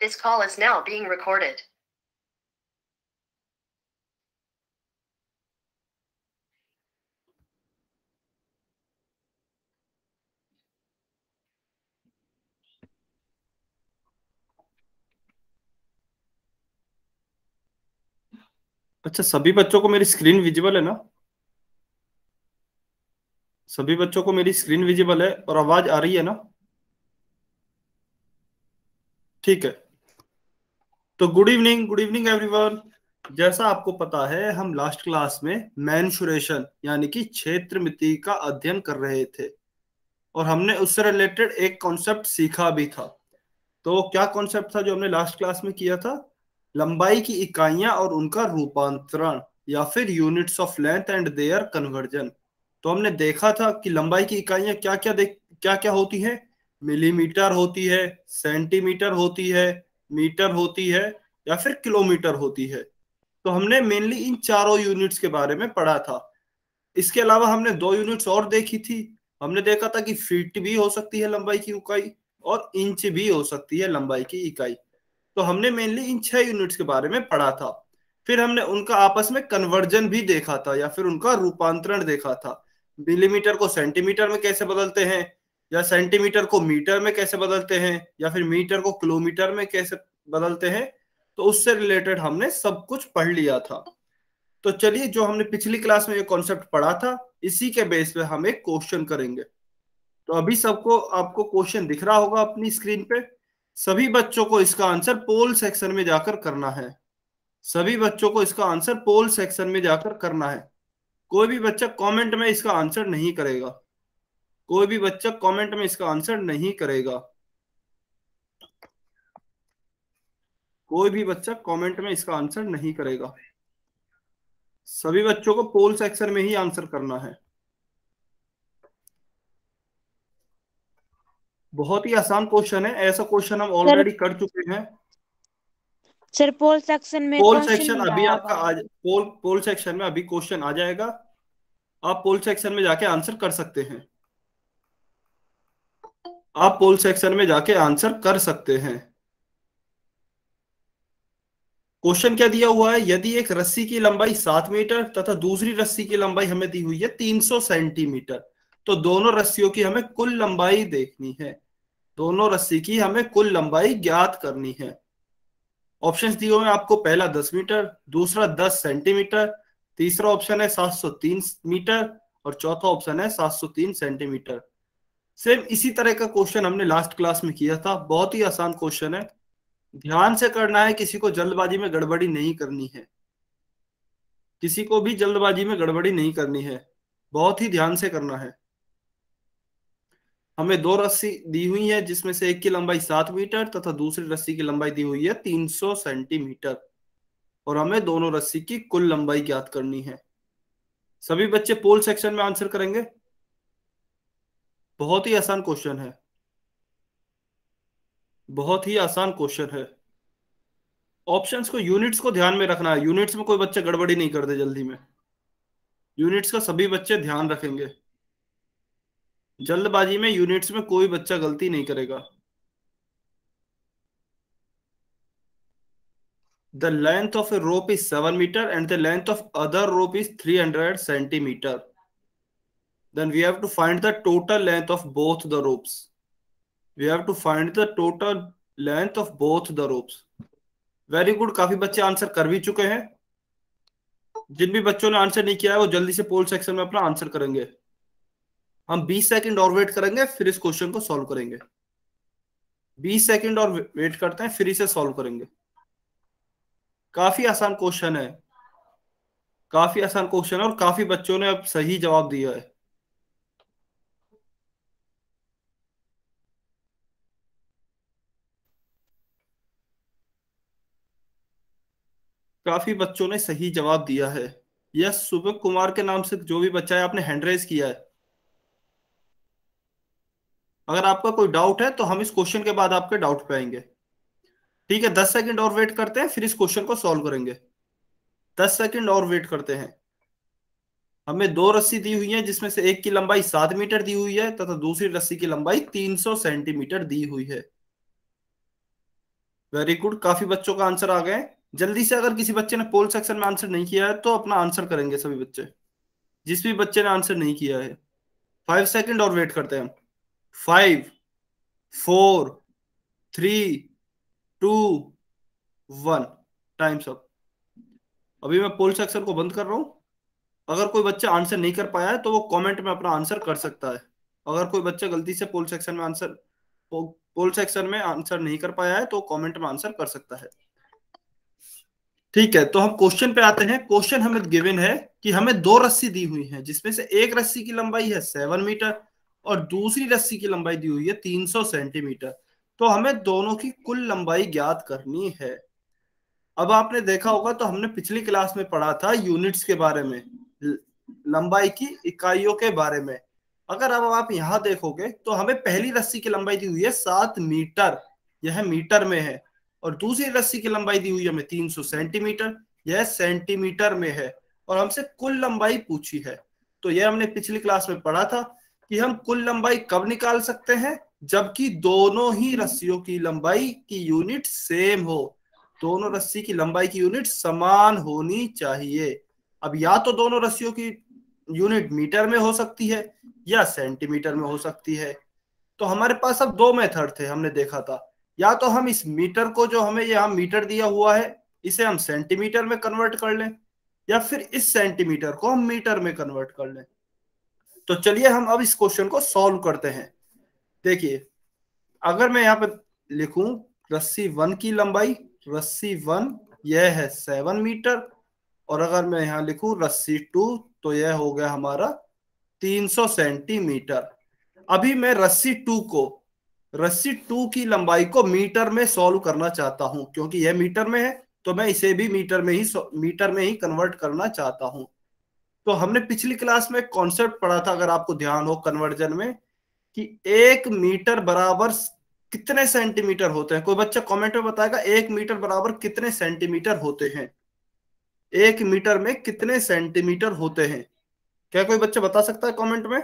This call is now being recorded. अच्छा सभी बच्चों को मेरी स्क्रीन विजिबल है ना सभी बच्चों को मेरी स्क्रीन विजिबल है और आवाज आ रही है ना ठीक है तो good evening good evening everyone जैसा आपको पता है हम लास्ट क्लास में मैंशुरेशन यानी कि क्षेत्र मिति का अध्ययन कर रहे थे और हमने उससे रिलेटेड एक कॉन्सेप्ट सीखा भी था तो क्या कॉन्सेप्ट था जो हमने लास्ट क्लास में किया था लंबाई की इकाइयां और उनका रूपांतरण या फिर units of length and their conversion तो हमने देखा था कि लंबाई की इकाइयां क्या क्या क्या क्या होती है मिलीमीटर होती है सेंटीमीटर होती है मीटर होती है या फिर किलोमीटर होती है तो हमने मेनली इन चारों यूनिट्स के बारे में पढ़ा था इसके अलावा हमने दो यूनिट्स और देखी थी हमने देखा था कि फीट भी हो सकती है लंबाई की इकाई और इंच भी हो सकती है लंबाई की इकाई तो हमने मेनली इन छह यूनिट्स के बारे में पढ़ा था फिर हमने उनका आपस में कन्वर्जन भी देखा था या फिर उनका रूपांतरण देखा था मिलीमीटर को सेंटीमीटर में कैसे बदलते हैं या सेंटीमीटर को मीटर में कैसे बदलते हैं या फिर मीटर को किलोमीटर में कैसे बदलते हैं तो उससे रिलेटेड हमने सब कुछ पढ़ लिया था तो चलिए जो हमने पिछली क्लास में ये कॉन्सेप्ट पढ़ा था इसी के बेस पे हम एक क्वेश्चन करेंगे तो अभी सबको आपको क्वेश्चन दिख रहा होगा अपनी स्क्रीन पे सभी बच्चों को इसका आंसर पोल सेक्शन में जाकर करना है सभी बच्चों को इसका आंसर पोल सेक्शन में जाकर करना है कोई भी बच्चा कमेंट में इसका आंसर नहीं करेगा कोई भी बच्चा कमेंट में इसका आंसर नहीं करेगा कोई भी बच्चा कमेंट में इसका आंसर नहीं करेगा सभी बच्चों को पोल सेक्शन में ही आंसर करना है बहुत ही आसान क्वेश्चन है ऐसा क्वेश्चन हम ऑलरेडी कर चुके हैं सर पोल सेक्शन में पोल सेक्शन अभी आपका आज पोल पोल सेक्शन में अभी क्वेश्चन आ जाएगा आप पोल सेक्शन में जाके आंसर कर सकते हैं आप पोल सेक्शन में जाके आंसर कर सकते हैं क्वेश्चन क्या दिया हुआ है यदि एक रस्सी की लंबाई सात मीटर तथा दूसरी रस्सी की लंबाई हमें दी हुई है तीन सौ सेंटीमीटर तो दोनों रस्सियों की हमें कुल लंबाई देखनी है दोनों रस्सी की हमें कुल लंबाई ज्ञात करनी है ऑप्शन दिए हुए आपको पहला दस मीटर दूसरा दस सेंटीमीटर तीसरा ऑप्शन है सात सौ तीन मीटर और चौथा ऑप्शन है सात सौ तीन सेंटीमीटर सेम इसी तरह का क्वेश्चन हमने लास्ट क्लास में किया था बहुत ही आसान क्वेश्चन है ध्यान से करना है किसी को जल्दबाजी में गड़बड़ी नहीं करनी है किसी को भी जल्दबाजी में गड़बड़ी नहीं करनी है बहुत ही ध्यान से करना है हमें दो रस्सी दी हुई है जिसमें से एक की लंबाई सात मीटर तथा दूसरी रस्सी की लंबाई दी हुई है तीन सौ सेंटीमीटर और हमें दोनों रस्सी की कुल लंबाई ज्ञात करनी है सभी बच्चे पोल सेक्शन में आंसर करेंगे बहुत ही आसान क्वेश्चन है बहुत ही आसान क्वेश्चन है ऑप्शंस को यूनिट्स को ध्यान में रखना है यूनिट्स में कोई बच्चे गड़बड़ी नहीं कर दे जल्दी में यूनिट्स का सभी बच्चे ध्यान रखेंगे जल्दबाजी में यूनिट्स में कोई बच्चा गलती नहीं करेगा length of a rope is seven metre and the length of other rope is three hundred centimetre then we have to find the total length of both the ropes. We have to find the total length of both the ropes. Very good काफी बच्चे answer कर भी चुके हैं जिन भी बच्चों ने answer नहीं किया है वो जल्दी से पोल सेक्शन में अपना आंसर करेंगे हम 20 सेकंड और वेट करेंगे फिर इस क्वेश्चन को सॉल्व करेंगे 20 सेकंड और वेट करते हैं फिर इसे सॉल्व करेंगे काफी आसान क्वेश्चन है काफी आसान क्वेश्चन है और काफी बच्चों ने अब सही जवाब दिया है काफी बच्चों ने सही जवाब दिया है यस सुबह कुमार के नाम से जो भी बच्चा है आपने हैंड रेस किया है अगर आपका कोई डाउट है तो हम इस क्वेश्चन के बाद आपके डाउट पे आएंगे ठीक है दस सेकंड और वेट करते हैं फिर इस क्वेश्चन को सॉल्व करेंगे दस सेकंड और वेट करते हैं हमें दो रस्सी दी हुई है जिसमें से एक की लंबाई सात मीटर दी हुई है तथा दूसरी रस्सी की लंबाई तीन सौ सेंटीमीटर दी हुई है वेरी गुड काफी बच्चों का आंसर आ गए जल्दी से अगर किसी बच्चे ने पोल सेक्शन में आंसर नहीं किया है तो अपना आंसर करेंगे सभी बच्चे जिस भी बच्चे ने आंसर नहीं किया है फाइव सेकंड और वेट करते हैं हम five four three two one times up अभी मैं पोल सेक्शन को बंद कर रहा हूँ अगर कोई बच्चा आंसर नहीं कर पाया है तो वो कमेंट में अपना आंसर कर सकता है अगर कोई बच्चा गलती से पोल सेक्शन में आंसर पोल सेक्शन में आंसर नहीं कर पाया है तो कमेंट में आंसर कर सकता है ठीक है तो हम क्वेश्चन पे आते हैं क्वेश्चन हमें गिवन है कि हमें दो रस्सी दी हुई है जिसमें से एक रस्सी की लंबाई है सेवन मीटर और दूसरी रस्सी की लंबाई दी हुई है तीन सौ सेंटीमीटर तो हमें दोनों की कुल लंबाई ज्ञात करनी है अब आपने देखा होगा तो हमने पिछली क्लास में पढ़ा था यूनिट्स के बारे में लंबाई की इकाइयों के बारे में अगर अब आप यहां देखोगे तो हमें पहली रस्सी की लंबाई दी हुई है सात मीटर यह मीटर में है और दूसरी रस्सी की लंबाई दी हुई हमें 300 सेंटीमीटर यह सेंटीमीटर में है और हमसे कुल लंबाई पूछी है तो यह हमने पिछली क्लास में पढ़ा था कि हम कुल लंबाई कब निकाल सकते हैं जबकि दोनों ही रस्सियों की लंबाई की यूनिट सेम हो दोनों रस्सी की लंबाई की यूनिट समान होनी चाहिए अब या तो दोनों रस्सियों की यूनिट मीटर में हो सकती है या सेंटीमीटर में हो सकती है तो हमारे पास अब दो मेथड थे हमने देखा था या तो हम इस मीटर को जो हमें यहाँ मीटर दिया हुआ है इसे हम सेंटीमीटर में कन्वर्ट कर लें या फिर इस सेंटीमीटर को हम मीटर में कन्वर्ट कर लें तो चलिए हम अब इस क्वेश्चन को सॉल्व करते हैं देखिए अगर मैं यहाँ पर लिखूं रस्सी वन की लंबाई रस्सी वन यह है सेवन मीटर और अगर मैं यहाँ लिखूं रस्सी टू तो यह हो गया हमारा सौ सेंटीमीटर अभी मैं रस्सी टू को रस्सी टू की लंबाई को मीटर में सॉल्व करना चाहता हूं क्योंकि यह मीटर में है तो मैं इसे भी मीटर में ही मीटर में ही कन्वर्ट करना चाहता हूं तो हमने पिछली क्लास में कॉन्सेप्ट पढ़ा था अगर आपको ध्यान हो कन्वर्जन में कि एक मीटर बराबर कितने सेंटीमीटर होते हैं कोई बच्चा कमेंट में बताएगा एक मीटर बराबर कितने सेंटीमीटर होते हैं एक मीटर में कितने सेंटीमीटर होते हैं क्या कोई बच्चा बता सकता है कमेंट में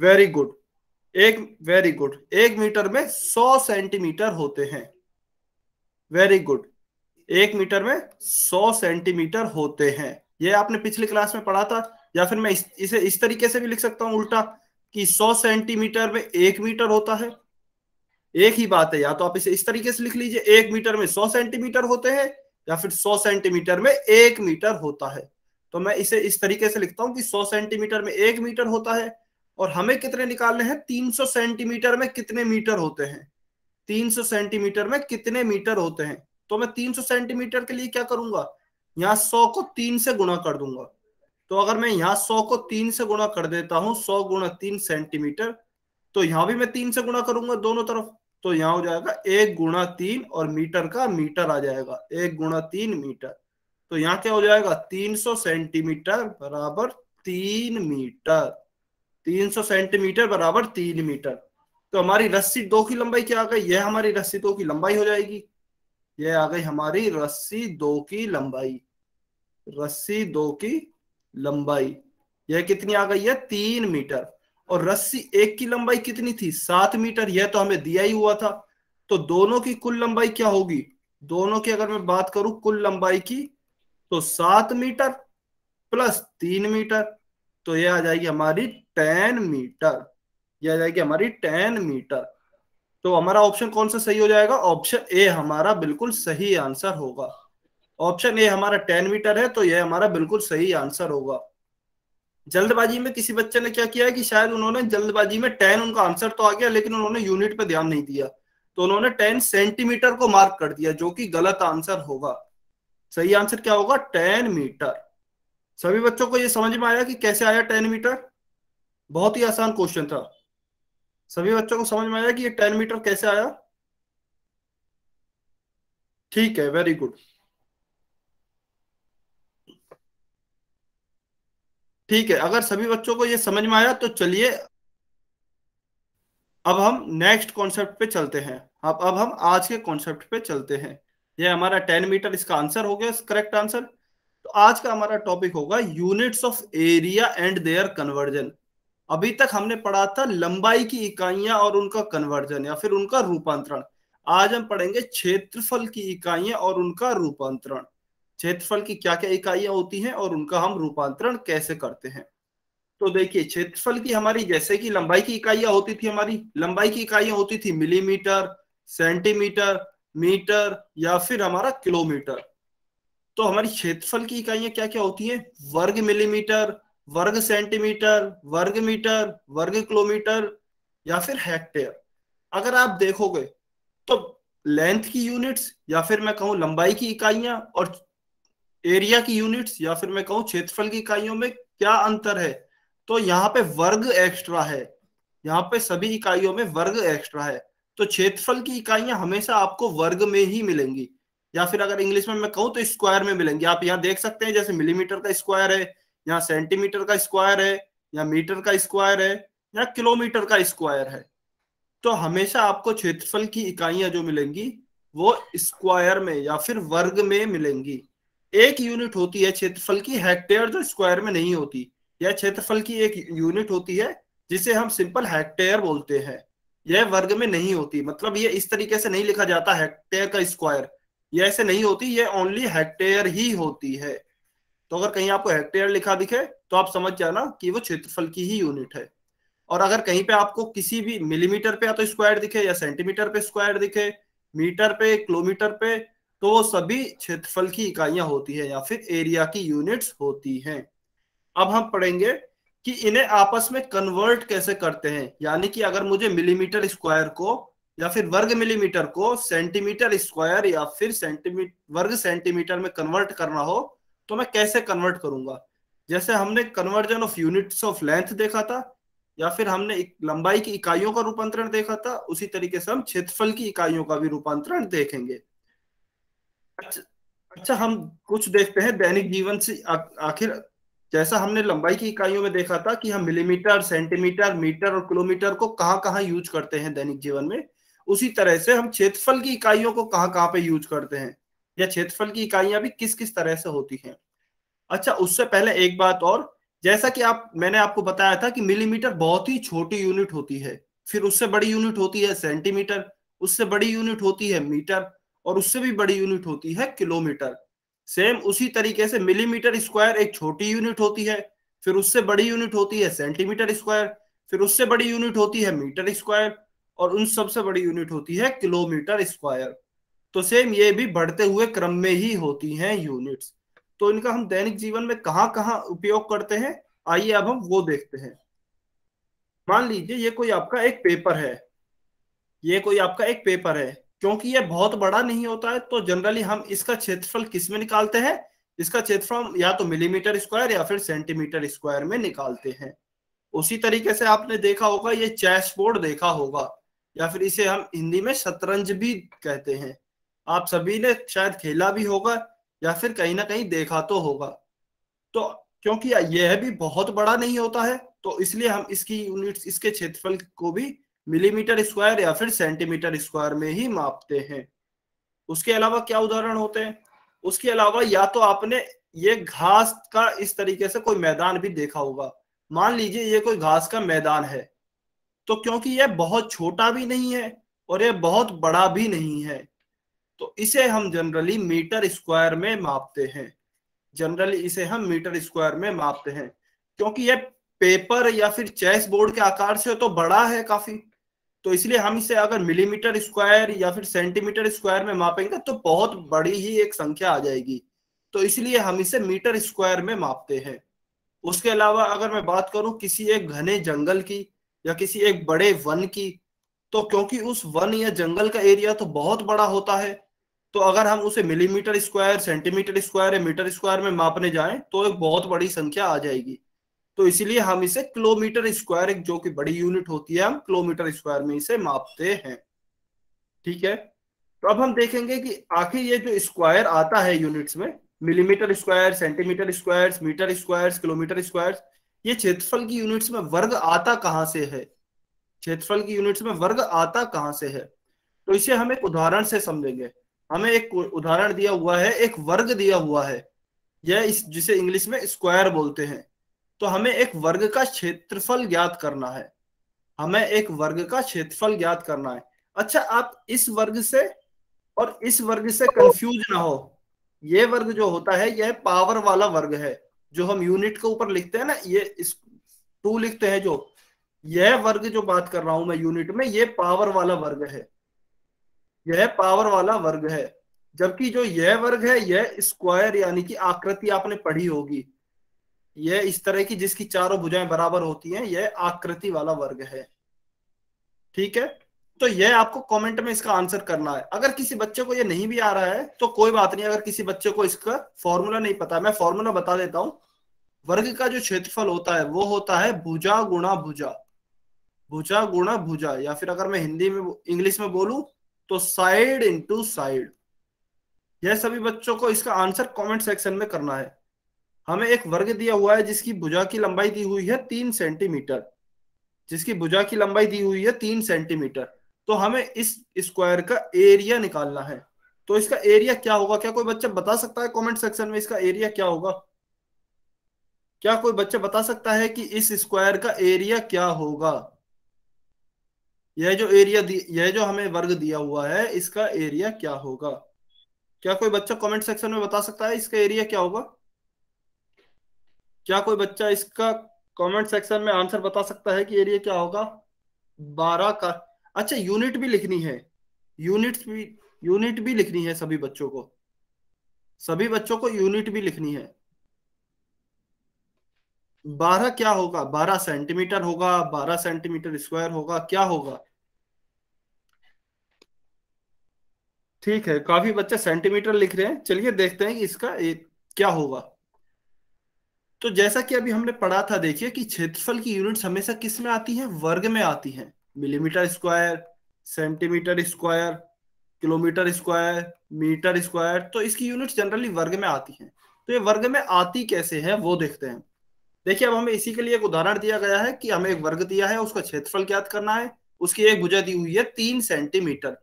वेरी गुड एक वेरी गुड एक मीटर में सौ सेंटीमीटर होते हैं वेरी गुड एक मीटर में सौ सेंटीमीटर होते हैं ये आपने पिछली क्लास में पढ़ा था या फिर मैं इस, इसे इस तरीके से भी लिख सकता हूं उल्टा कि सौ सेंटीमीटर में एक मीटर होता है एक ही बात है या तो आप इसे इस तरीके से लिख लीजिए एक मीटर में सौ सेंटीमीटर होते हैं या फिर सौ सेंटीमीटर में एक मीटर होता है तो मैं इसे इस तरीके से लिखता हूं कि सौ सेंटीमीटर में एक मीटर होता है और हमें कितने निकालने हैं 300 सेंटीमीटर में कितने मीटर होते हैं 300 सेंटीमीटर में कितने मीटर होते हैं तो मैं 300 सेंटीमीटर के लिए क्या करूंगा यहाँ 100 को तीन से गुणा कर दूंगा तो अगर मैं यहाँ 100 को तीन से गुणा कर देता हूं 100 गुणा तीन सेंटीमीटर तो यहां भी मैं तीन से गुणा करूंगा दोनों तरफ तो यहां हो जाएगा एक गुणा तीन और मीटर का मीटर आ जाएगा एक गुणा तीन मीटर तो यहाँ क्या हो जाएगा तीन सेंटीमीटर बराबर तीन मीटर तीन सौ सेंटीमीटर बराबर तीन मीटर तो हमारी रस्सी दो की लंबाई क्या आ गई यह हमारी रस्सी दो की लंबाई हो जाएगी यह आ गई हमारी रस्सी दो की लंबाई रस्सी दो की लंबाई यह कितनी आ गई है तीन मीटर और रस्सी एक की लंबाई कितनी थी सात मीटर यह तो हमें दिया ही हुआ था तो दोनों की कुल लंबाई क्या होगी दोनों की अगर मैं बात करूं कुल लंबाई की तो सात मीटर प्लस तीन मीटर तो यह आ जाएगी हमारी टेन मीटर यह आ जाएगी हमारी टेन मीटर तो हमारा ऑप्शन कौन सा सही हो जाएगा ऑप्शन ए हमारा बिल्कुल सही आंसर होगा ऑप्शन ए हमारा टेन मीटर है तो यह हमारा बिल्कुल सही आंसर होगा जल्दबाजी में किसी बच्चे ने क्या किया कि शायद उन्होंने जल्दबाजी में टेन उनका आंसर तो आ गया लेकिन उन्होंने यूनिट पर ध्यान नहीं दिया तो उन्होंने टेन सेंटीमीटर को मार्क कर दिया जो कि गलत आंसर होगा सही आंसर क्या होगा टेन मीटर सभी बच्चों को यह समझ में आया कि कैसे आया टेन मीटर बहुत ही आसान क्वेश्चन था सभी बच्चों को समझ में आया कि ये टेन मीटर कैसे आया ठीक है वेरी गुड ठीक है अगर सभी बच्चों को ये समझ में आया तो चलिए अब हम नेक्स्ट कॉन्सेप्ट पे चलते हैं अब अब हम आज के कॉन्सेप्ट पे चलते हैं ये हमारा टेन मीटर इसका आंसर हो गया करेक्ट आंसर तो आज का हमारा टॉपिक होगा units of area and their conversion अभी तक हमने पढ़ा था लंबाई की इकाइयां और उनका कन्वर्जन या फिर उनका रूपांतरण आज हम पढ़ेंगे क्षेत्रफल की इकाइयां और उनका रूपांतरण क्षेत्रफल की क्या क्या इकाइयां होती हैं और उनका हम रूपांतरण कैसे करते हैं तो देखिए क्षेत्रफल की हमारी जैसे कि लंबाई की इकाइयां होती थी हमारी लंबाई की इकाइयां होती थी मिलीमीटर सेंटीमीटर मीटर या फिर हमारा किलोमीटर तो हमारी क्षेत्रफल की इकाइयां क्या क्या होती है वर्ग मिलीमीटर वर्ग सेंटीमीटर वर्ग मीटर वर्ग किलोमीटर या फिर हेक्टेयर अगर आप देखोगे तो लेंथ की यूनिट्स या फिर मैं कहूँ लंबाई की इकाइयां और एरिया की यूनिट्स या फिर मैं कहूँ क्षेत्रफल की इकाइयों में क्या अंतर है तो यहाँ पे वर्ग एक्स्ट्रा है यहाँ पे सभी इकाइयों में वर्ग एक्स्ट्रा है तो क्षेत्रफल की इकाइयां हमेशा आपको वर्ग में ही मिलेंगी या फिर अगर इंग्लिश में मैं कहूँ तो स्क्वायर में मिलेंगी आप यहाँ देख सकते हैं जैसे मिलीमीटर का स्क्वायर है यहाँ सेंटीमीटर का स्क्वायर है या मीटर का स्क्वायर है या किलोमीटर का स्क्वायर है तो हमेशा आपको क्षेत्रफल की इकाइयां जो मिलेंगी वो स्क्वायर में या फिर वर्ग में मिलेंगी एक यूनिट होती है क्षेत्रफल की हेक्टेयर जो स्क्वायर में नहीं होती यह क्षेत्रफल की एक यूनिट होती है जिसे हम सिंपल हेक्टेयर बोलते हैं यह वर्ग में नहीं होती मतलब ये इस तरीके से नहीं लिखा जाता हेक्टेयर का स्क्वायर यह ऐसे नहीं होती यह ओनली हेक्टेयर ही होती है तो अगर कहीं आपको हेक्टेयर लिखा दिखे तो आप समझ जाना कि वो क्षेत्रफल की ही यूनिट है और अगर कहीं पे आपको किसी भी मिलीमीटर पे या तो स्क्वायर दिखे या सेंटीमीटर पे स्क्वायर दिखे मीटर पे किलोमीटर पे तो वो सभी क्षेत्रफल की इकाइयां होती है या फिर एरिया की यूनिट्स होती हैं अब हम पढ़ेंगे कि इन्हें आपस में कन्वर्ट कैसे करते हैं यानी कि अगर मुझे मिलीमीटर स्क्वायर को या फिर वर्ग मिलीमीटर को सेंटीमीटर स्क्वायर या फिर सेंटीमीटर वर्ग सेंटीमीटर में कन्वर्ट करना हो तो मैं कैसे कन्वर्ट करूंगा जैसे हमने conversion of units of length देखा था या फिर हमने लंबाई की इकाइयों का रूपांतरण देखा था उसी तरीके से हम क्षेत्रफल की इकाइयों का भी रूपांतरण देखेंगे अच्छा, अच्छा हम कुछ देखते हैं दैनिक जीवन से आखिर जैसा हमने लंबाई की इकाइयों में देखा था कि हम मिलीमीटर सेंटीमीटर मीटर और किलोमीटर को कहाँ कहाँ यूज करते हैं दैनिक जीवन में उसी तरह से हम क्षेत्रफल की इकाइयों को कहाँ कहाँ पे यूज करते हैं या क्षेत्रफल की इकाइयां भी किस किस तरह से होती हैं अच्छा उससे पहले एक बात और जैसा कि आप मैंने आपको बताया था कि मिलीमीटर बहुत ही छोटी यूनिट होती है फिर उससे बड़ी यूनिट होती है सेंटीमीटर उससे बड़ी यूनिट होती है मीटर और उससे भी बड़ी यूनिट होती है किलोमीटर सेम उसी तरीके से मिलीमीटर स्क्वायर एक छोटी यूनिट होती है फिर उससे बड़ी यूनिट होती है सेंटीमीटर स्क्वायर फिर उससे बड़ी यूनिट होती है मीटर स्क्वायर और उन सबसे बड़ी यूनिट होती है किलोमीटर स्क्वायर तो सेम ये भी बढ़ते हुए क्रम में ही होती हैं यूनिट्स तो इनका हम दैनिक जीवन में कहाँ कहाँ उपयोग करते हैं आइए अब हम वो देखते हैं मान लीजिए ये कोई आपका एक पेपर है ये कोई आपका एक पेपर है क्योंकि ये बहुत बड़ा नहीं होता है तो जनरली हम इसका क्षेत्रफल किस में निकालते हैं इसका क्षेत्रफल या तो मिलीमीटर स्क्वायर या फिर सेंटीमीटर स्क्वायर में निकालते हैं उसी तरीके से आपने देखा होगा ये चेस बोर्ड देखा होगा या फिर इसे हम हिंदी में शतरंज भी कहते हैं आप सभी ने शायद खेला भी होगा या फिर कहीं ना कहीं देखा तो होगा तो क्योंकि यह भी बहुत बड़ा नहीं होता है तो इसलिए हम इसकी यूनिट्स इसके क्षेत्रफल को भी मिलीमीटर स्क्वायर या फिर सेंटीमीटर स्क्वायर में ही मापते हैं उसके अलावा क्या उदाहरण होते हैं उसके अलावा या तो आपने ये घास का इस तरीके से कोई मैदान भी देखा होगा मान लीजिए ये कोई घास का मैदान है तो क्योंकि यह बहुत छोटा भी नहीं है और यह बहुत बड़ा भी नहीं है तो इसे हम जनरली मीटर स्क्वायर में मापते हैं जनरली इसे हम मीटर स्क्वायर में मापते हैं क्योंकि ये पेपर या फिर चेस बोर्ड के आकार से तो बड़ा है काफी तो इसलिए हम इसे अगर मिलीमीटर स्क्वायर या फिर सेंटीमीटर स्क्वायर में मापेंगे तो बहुत बड़ी ही एक संख्या आ जाएगी तो इसलिए हम इसे मीटर स्क्वायर में मापते हैं उसके अलावा अगर मैं बात करूं किसी एक घने जंगल की या किसी एक बड़े वन की तो क्योंकि उस वन या जंगल का एरिया तो बहुत बड़ा होता है तो अगर हम उसे मिलीमीटर स्क्वायर सेंटीमीटर स्क्वायर या मीटर स्क्वायर में मापने जाएं तो एक बहुत बड़ी संख्या आ जाएगी तो इसीलिए हम इसे किलोमीटर स्क्वायर जो कि बड़ी यूनिट होती है हम किलोमीटर स्क्वायर में इसे मापते हैं ठीक है तो अब हम देखेंगे कि आखिर ये जो स्क्वायर आता है यूनिट्स में millimetre square centimetre square metre square kilometre square ये क्षेत्रफल की यूनिट्स में वर्ग आता कहाँ से है क्षेत्रफल की यूनिट्स में वर्ग आता कहाँ से है तो इसे हम एक उदाहरण से समझेंगे हमें एक उदाहरण दिया हुआ है एक वर्ग दिया हुआ है यह इस जिसे इंग्लिश में स्क्वायर बोलते हैं तो हमें एक वर्ग का क्षेत्रफल ज्ञात करना है हमें एक वर्ग का क्षेत्रफल ज्ञात करना है अच्छा आप इस वर्ग से और इस वर्ग से कंफ्यूज ना हो ये वर्ग जो होता है यह पावर वाला वर्ग है जो हम यूनिट के ऊपर लिखते हैं ना ये इस टू लिखते हैं जो यह वर्ग जो बात कर रहा हूं मैं यूनिट में ये पावर वाला वर्ग है यह पावर वाला वर्ग है जबकि जो यह वर्ग है यह स्क्वायर यानी कि आकृति आपने पढ़ी होगी यह इस तरह की जिसकी चारों भुजाएं बराबर होती हैं यह आकृति वाला वर्ग है ठीक है तो यह आपको कमेंट में इसका आंसर करना है अगर किसी बच्चे को यह नहीं भी आ रहा है तो कोई बात नहीं अगर किसी बच्चे को इसका फॉर्मूला नहीं पता मैं फॉर्मूला बता देता हूं वर्ग का जो क्षेत्रफल होता है वो होता है भुजा गुणा भुजा भुजा गुणा भुजा या फिर अगर मैं हिंदी में इंग्लिश में बोलू तो साइड इंटू साइड यह सभी बच्चों को इसका आंसर कमेंट सेक्शन में करना है हमें एक वर्ग दिया हुआ है जिसकी भुजा की लंबाई दी हुई है तीन सेंटीमीटर जिसकी भुजा की लंबाई दी हुई है तीन सेंटीमीटर तो हमें इस स्क्वायर का एरिया निकालना है तो इसका एरिया क्या होगा क्या कोई बच्चा बता सकता है कमेंट सेक्शन में इसका एरिया क्या होगा क्या कोई बच्चा बता सकता है कि इस स्क्वायर का एरिया क्या होगा यह जो एरिया यह जो हमें वर्ग दिया हुआ है इसका एरिया क्या होगा क्या कोई बच्चा कमेंट सेक्शन में बता सकता है इसका एरिया क्या होगा क्या कोई बच्चा इसका कमेंट सेक्शन में आंसर बता सकता है कि एरिया क्या होगा बारह का अच्छा यूनिट भी लिखनी है यूनिट भी यूनिट भी लिखनी है सभी बच्चों को सभी बच्चों को यूनिट भी लिखनी है बारह क्या होगा बारह सेंटीमीटर होगा बारह सेंटीमीटर स्क्वायर होगा क्या होगा ठीक है काफी बच्चे सेंटीमीटर लिख रहे हैं चलिए देखते हैं कि इसका एक क्या होगा तो जैसा कि अभी हमने पढ़ा था देखिए कि क्षेत्रफल की यूनिट हमेशा किस में आती है वर्ग में आती है millimetre square centimetre square kilometre square metre square तो इसकी यूनिट जनरली वर्ग में आती है तो ये वर्ग में आती कैसे है वो देखते हैं देखिए अब हमें इसी के लिए एक उदाहरण दिया गया है कि हमें एक वर्ग दिया है उसका क्षेत्रफल ज्ञात करना है उसकी एक भुजा दी हुई है तीन सेंटीमीटर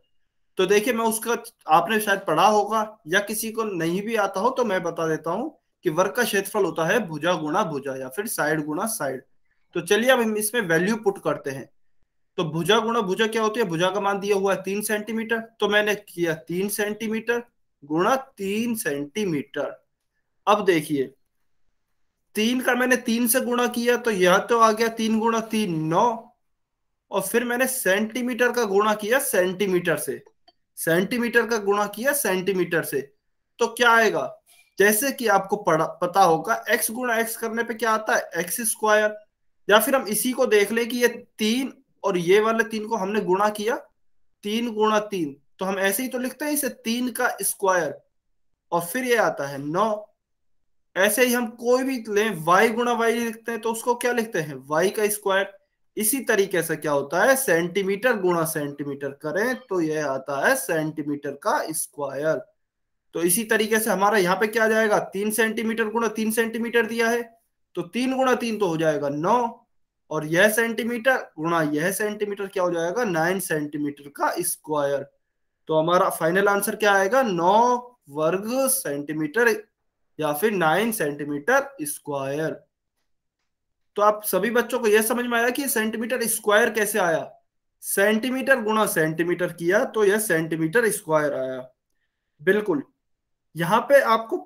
तो देखिए मैं उसका आपने शायद पढ़ा होगा या किसी को नहीं भी आता हो तो मैं बता देता हूं कि वर्ग का क्षेत्रफल होता है भुजा गुणा भुजा या फिर साइड गुणा साइड तो चलिए अब हम इसमें वैल्यू पुट करते हैं तो भुजा गुणा भुजा क्या होती है भुजा का मान दिया हुआ है तीन सेंटीमीटर तो मैंने किया तीन सेंटीमीटर गुणा तीन सेंटीमीटर अब देखिए तीन का मैंने तीन से गुणा किया तो यह तो आ गया तीन गुणा तीन नौ और फिर मैंने सेंटीमीटर का गुणा किया सेंटीमीटर से सेंटीमीटर का गुणा किया सेंटीमीटर से तो क्या आएगा जैसे कि आपको पढ़ा पता होगा एक्स गुणा एक्स करने पे क्या आता है एक्स स्क्वायर या फिर हम इसी को देख ले कि ये तीन और ये वाले तीन को हमने गुणा किया तीन गुणा तीन तो हम ऐसे ही तो लिखते हैं इसे तीन का स्क्वायर और फिर ये आता है नौ ऐसे ही हम कोई भी लें वाई गुणा वाई लिखते हैं तो उसको क्या लिखते हैं वाई का स्क्वायर इसी तरीके से क्या होता है सेंटीमीटर गुणा सेंटीमीटर करें तो यह आता है सेंटीमीटर का स्क्वायर तो इसी तरीके से हमारा यहाँ पे क्या जाएगा तीन सेंटीमीटर गुणा तीन सेंटीमीटर दिया है तो तीन गुणा तीन तो हो जाएगा नौ और यह सेंटीमीटर गुणा यह सेंटीमीटर क्या हो जाएगा नाइन सेंटीमीटर का स्क्वायर तो हमारा फाइनल आंसर क्या आएगा नौ वर्ग सेंटीमीटर या फिर नाइन सेंटीमीटर स्क्वायर तो आप सभी बच्चों को यह समझ में आया कि सेंटीमीटर स्क्वायर कैसे आया सेंटीमीटर गुणा सेंटीमीटर किया तो यह सेंटीमीटर स्क्वायर आया बिल्कुल यहां पे आपको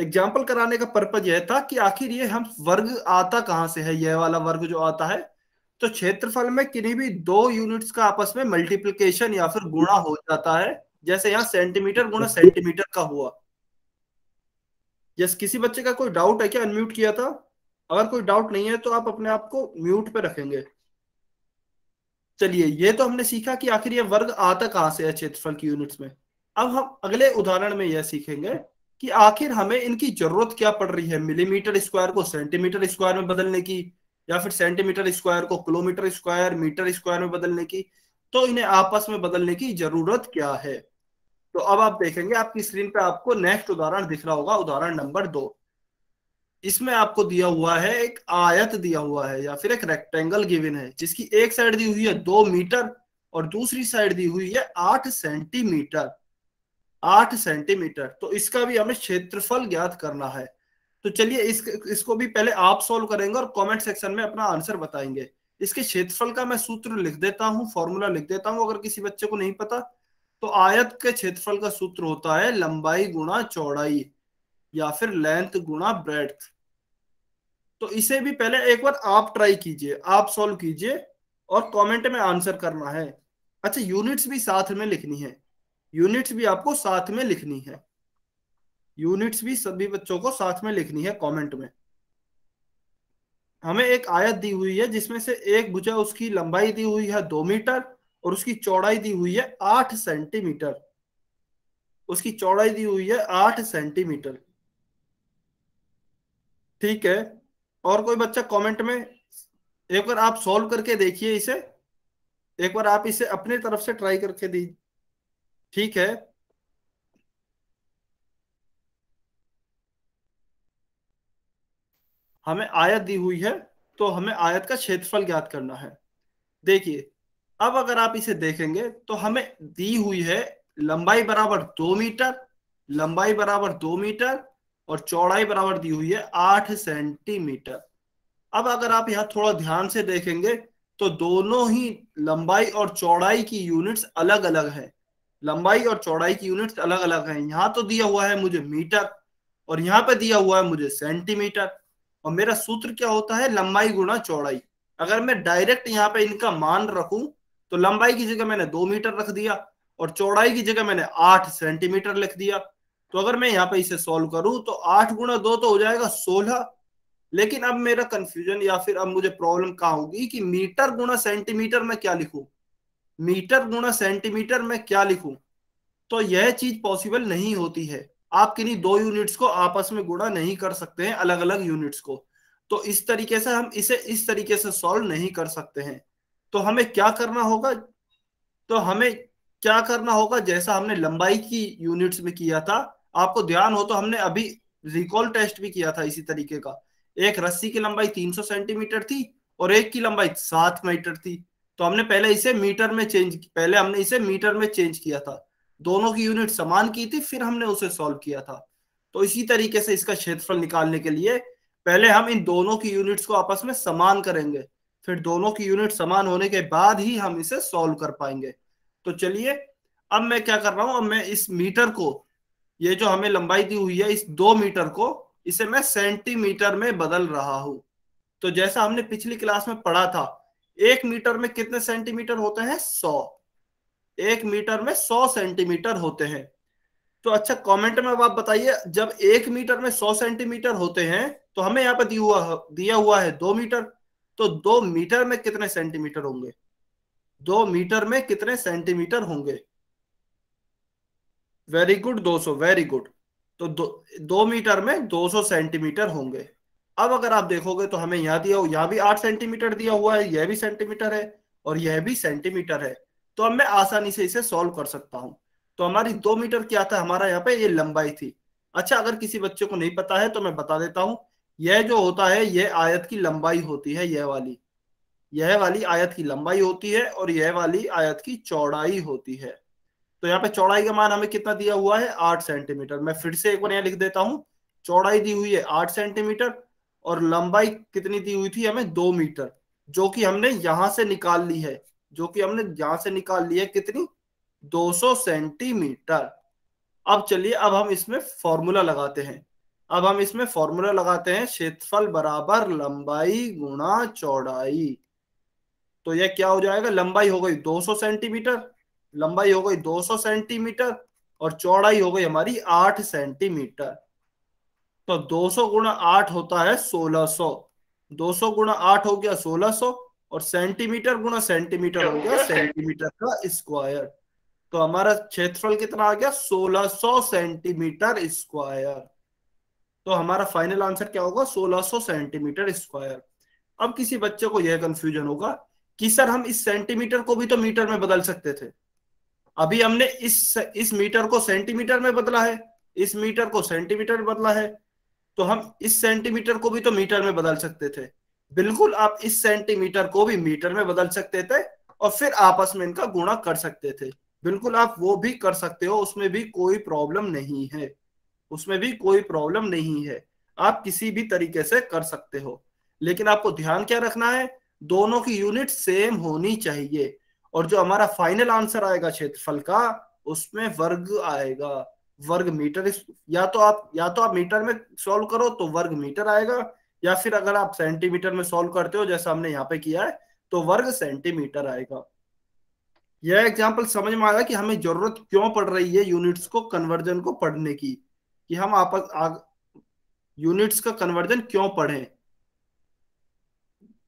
एग्जाम्पल कराने का पर्पज यह था कि आखिर ये हम वर्ग आता कहां से है यह वाला वर्ग जो आता है तो क्षेत्रफल में किन्हीं भी दो यूनिट्स का आपस में मल्टीप्लीकेशन या फिर गुणा हो जाता है जैसे यहाँ सेंटीमीटर गुणा सेंटीमीटर का हुआ यस किसी बच्चे का कोई डाउट है क्या अनम्यूट किया था अगर कोई डाउट नहीं है तो आप अपने आप को म्यूट पे रखेंगे चलिए ये तो हमने सीखा कि आखिर ये वर्ग आता कहां से है क्षेत्रफल की यूनिट्स में अब हम अगले उदाहरण में यह सीखेंगे कि आखिर हमें इनकी जरूरत क्या पड़ रही है मिलीमीटर स्क्वायर को सेंटीमीटर स्क्वायर में बदलने की या फिर सेंटीमीटर स्क्वायर को किलोमीटर स्क्वायर मीटर स्क्वायर में बदलने की तो इन्हें आपस में बदलने की जरूरत क्या है तो अब आप देखेंगे आपकी स्क्रीन पे आपको नेक्स्ट उदाहरण दिख रहा होगा उदाहरण नंबर दो इसमें आपको दिया हुआ है एक आयत दिया हुआ है या फिर एक रेक्टेंगल गिवन है जिसकी एक साइड दी हुई है दो मीटर और दूसरी साइड दी हुई है आठ सेंटीमीटर आठ सेंटीमीटर तो इसका भी हमें क्षेत्रफल ज्ञात करना है तो चलिए इस इसको भी पहले आप सॉल्व करेंगे और कमेंट सेक्शन में अपना आंसर बताएंगे इसके क्षेत्रफल का मैं सूत्र लिख देता हूँ फॉर्मूला लिख देता हूँ अगर किसी बच्चे को नहीं पता तो आयत के क्षेत्रफल का सूत्र होता है लंबाई गुणा चौड़ाई या फिर लेंथ गुणा ब्रेथ तो इसे भी पहले एक बार आप ट्राई कीजिए आप सॉल्व कीजिए और कमेंट में आंसर करना है अच्छा यूनिट्स भी साथ में लिखनी है यूनिट्स भी आपको साथ में लिखनी है यूनिट्स भी सभी बच्चों को साथ में लिखनी है कमेंट में हमें एक आयत दी हुई है जिसमें से एक भुजा उसकी लंबाई दी हुई है दो मीटर और उसकी चौड़ाई दी हुई है आठ सेंटीमीटर उसकी चौड़ाई दी हुई है आठ सेंटीमीटर ठीक है और कोई बच्चा कमेंट में एक बार आप सॉल्व करके देखिए इसे एक बार आप इसे अपने तरफ से ट्राई करके दी ठीक है हमें आयत दी हुई है तो हमें आयत का क्षेत्रफल ज्ञात करना है देखिए अब अगर आप इसे देखेंगे तो हमें दी हुई है लंबाई बराबर दो मीटर लंबाई बराबर दो मीटर और चौड़ाई बराबर दी हुई है आठ सेंटीमीटर अब अगर आप यहाँ थोड़ा ध्यान से देखेंगे तो दोनों ही लंबाई और चौड़ाई की यूनिट्स अलग अलग है लंबाई और चौड़ाई की यूनिट्स अलग अलग है यहाँ तो दिया हुआ है मुझे मीटर और यहाँ पे दिया हुआ है मुझे सेंटीमीटर और मेरा सूत्र क्या होता है लंबाई गुणा चौड़ाई अगर मैं डायरेक्ट यहाँ पे इनका मान रखू तो लंबाई की जगह मैंने दो मीटर रख दिया और चौड़ाई की जगह मैंने आठ सेंटीमीटर लिख दिया तो अगर मैं यहाँ पे इसे सोल्व करूं तो आठ गुणा दो तो हो जाएगा सोलह लेकिन अब मेरा कंफ्यूजन या फिर अब मुझे प्रॉब्लम कहा होगी कि मीटर गुणा सेंटीमीटर में क्या लिखू मीटर गुणा सेंटीमीटर में क्या लिखू तो यह चीज पॉसिबल नहीं होती है आप किन्हीं दो यूनिट्स को आपस में गुणा नहीं कर सकते हैं अलग अलग यूनिट्स को तो इस तरीके से हम इसे इस तरीके से सॉल्व नहीं कर सकते हैं तो हमें क्या करना होगा तो हमें क्या करना होगा जैसा हमने लंबाई की यूनिट्स में किया था आपको ध्यान हो तो हमने अभी रिकॉल टेस्ट भी किया था इसी तरीके का एक रस्सी की लंबाई 300 सेंटीमीटर थी और एक की लंबाई सात मीटर थी तो हमने पहले इसे मीटर में चेंज पहले हमने इसे मीटर में चेंज किया था दोनों की यूनिट समान की थी फिर हमने उसे सॉल्व किया था तो इसी तरीके से इसका क्षेत्रफल निकालने के लिए पहले हम इन दोनों की यूनिट्स को आपस में समान करेंगे फिर दोनों की यूनिट समान होने के बाद ही हम इसे सॉल्व कर पाएंगे तो चलिए अब मैं क्या कर रहा हूं अब मैं इस मीटर को ये जो हमें लंबाई दी हुई है इस दो मीटर को इसे मैं सेंटीमीटर में बदल रहा हूं तो जैसा हमने पिछली क्लास में पढ़ा था एक मीटर में कितने सेंटीमीटर होते हैं सौ एक मीटर में सौ सेंटीमीटर होते हैं तो अच्छा कमेंट में अब आप बताइए जब एक मीटर में सौ सेंटीमीटर होते हैं तो हमें यहाँ पर दिया हुआ दिया हुआ है दो मीटर तो दो मीटर में कितने सेंटीमीटर होंगे दो मीटर में कितने सेंटीमीटर होंगे वेरी गुड 200 वेरी गुड तो दो, दो मीटर में 200 सेंटीमीटर होंगे अब अगर आप देखोगे तो हमें यहां दिया यहां भी आठ सेंटीमीटर दिया हुआ है यह भी सेंटीमीटर है और यह भी सेंटीमीटर है तो अब मैं आसानी से इसे सॉल्व कर सकता हूं तो हमारी दो मीटर क्या था हमारा यहाँ पे ये लंबाई थी अच्छा अगर किसी बच्चे को नहीं पता है तो मैं बता देता हूँ यह जो होता है यह आयत की लंबाई होती है यह वाली यह वाली आयत की लंबाई होती है और यह वाली आयत की चौड़ाई होती है तो यहाँ पे चौड़ाई का मान हमें कितना दिया हुआ है आठ सेंटीमीटर मैं फिर से एक बार यहाँ लिख देता हूँ चौड़ाई दी हुई है आठ सेंटीमीटर और लंबाई कितनी दी हुई थी हमें दो मीटर जो कि हमने यहां से निकाल ली है जो कि हमने यहां से निकाल ली है कितनी 200 सेंटीमीटर अब चलिए अब हम इसमें फॉर्मूला लगाते हैं अब हम इसमें फॉर्मूला लगाते हैं क्षेत्रफल बराबर लंबाई गुणा चौड़ाई तो यह क्या हो जाएगा लंबाई हो गई 200 सेंटीमीटर लंबाई हो गई 200 सेंटीमीटर और चौड़ाई हो गई हमारी 8 सेंटीमीटर तो 200 गुणा आठ होता है 1600 200 गुणा आठ हो गया 1600 और सेंटीमीटर गुणा सेंटीमीटर हो गया सेंटीमीटर का स्क्वायर तो हमारा क्षेत्रफल कितना आ गया सोलह सेंटीमीटर स्क्वायर तो हमारा फाइनल आंसर क्या होगा 1600 सेंटीमीटर स्क्वायर अब किसी बच्चे को यह कंफ्यूजन होगा कि सर हम इस सेंटीमीटर को भी तो मीटर में बदल सकते थे अभी हमने इस इस मीटर को सेंटीमीटर में बदला है इस मीटर को सेंटीमीटर में बदला है तो हम इस सेंटीमीटर को भी तो मीटर में बदल सकते थे बिल्कुल आप इस सेंटीमीटर को भी मीटर में बदल सकते थे और फिर आपस में इनका गुणा कर सकते थे बिल्कुल आप वो भी कर सकते हो उसमें भी कोई प्रॉब्लम नहीं है उसमें भी कोई प्रॉब्लम नहीं है आप किसी भी तरीके से कर सकते हो लेकिन आपको ध्यान क्या रखना है दोनों की यूनिट सेम होनी चाहिए और जो हमारा फाइनल आंसर आएगा क्षेत्रफल का उसमें वर्ग आएगा वर्ग मीटर या तो आप या तो आप मीटर में सॉल्व करो तो वर्ग मीटर आएगा या फिर अगर आप सेंटीमीटर में सॉल्व करते हो जैसा हमने यहाँ पे किया है तो वर्ग सेंटीमीटर आएगा यह एग्जाम्पल समझ में आएगा कि हमें जरूरत क्यों पड़ रही है यूनिट्स को कन्वर्जन को पढ़ने की कि हम आपस यूनिट्स का कन्वर्जन क्यों पढ़ें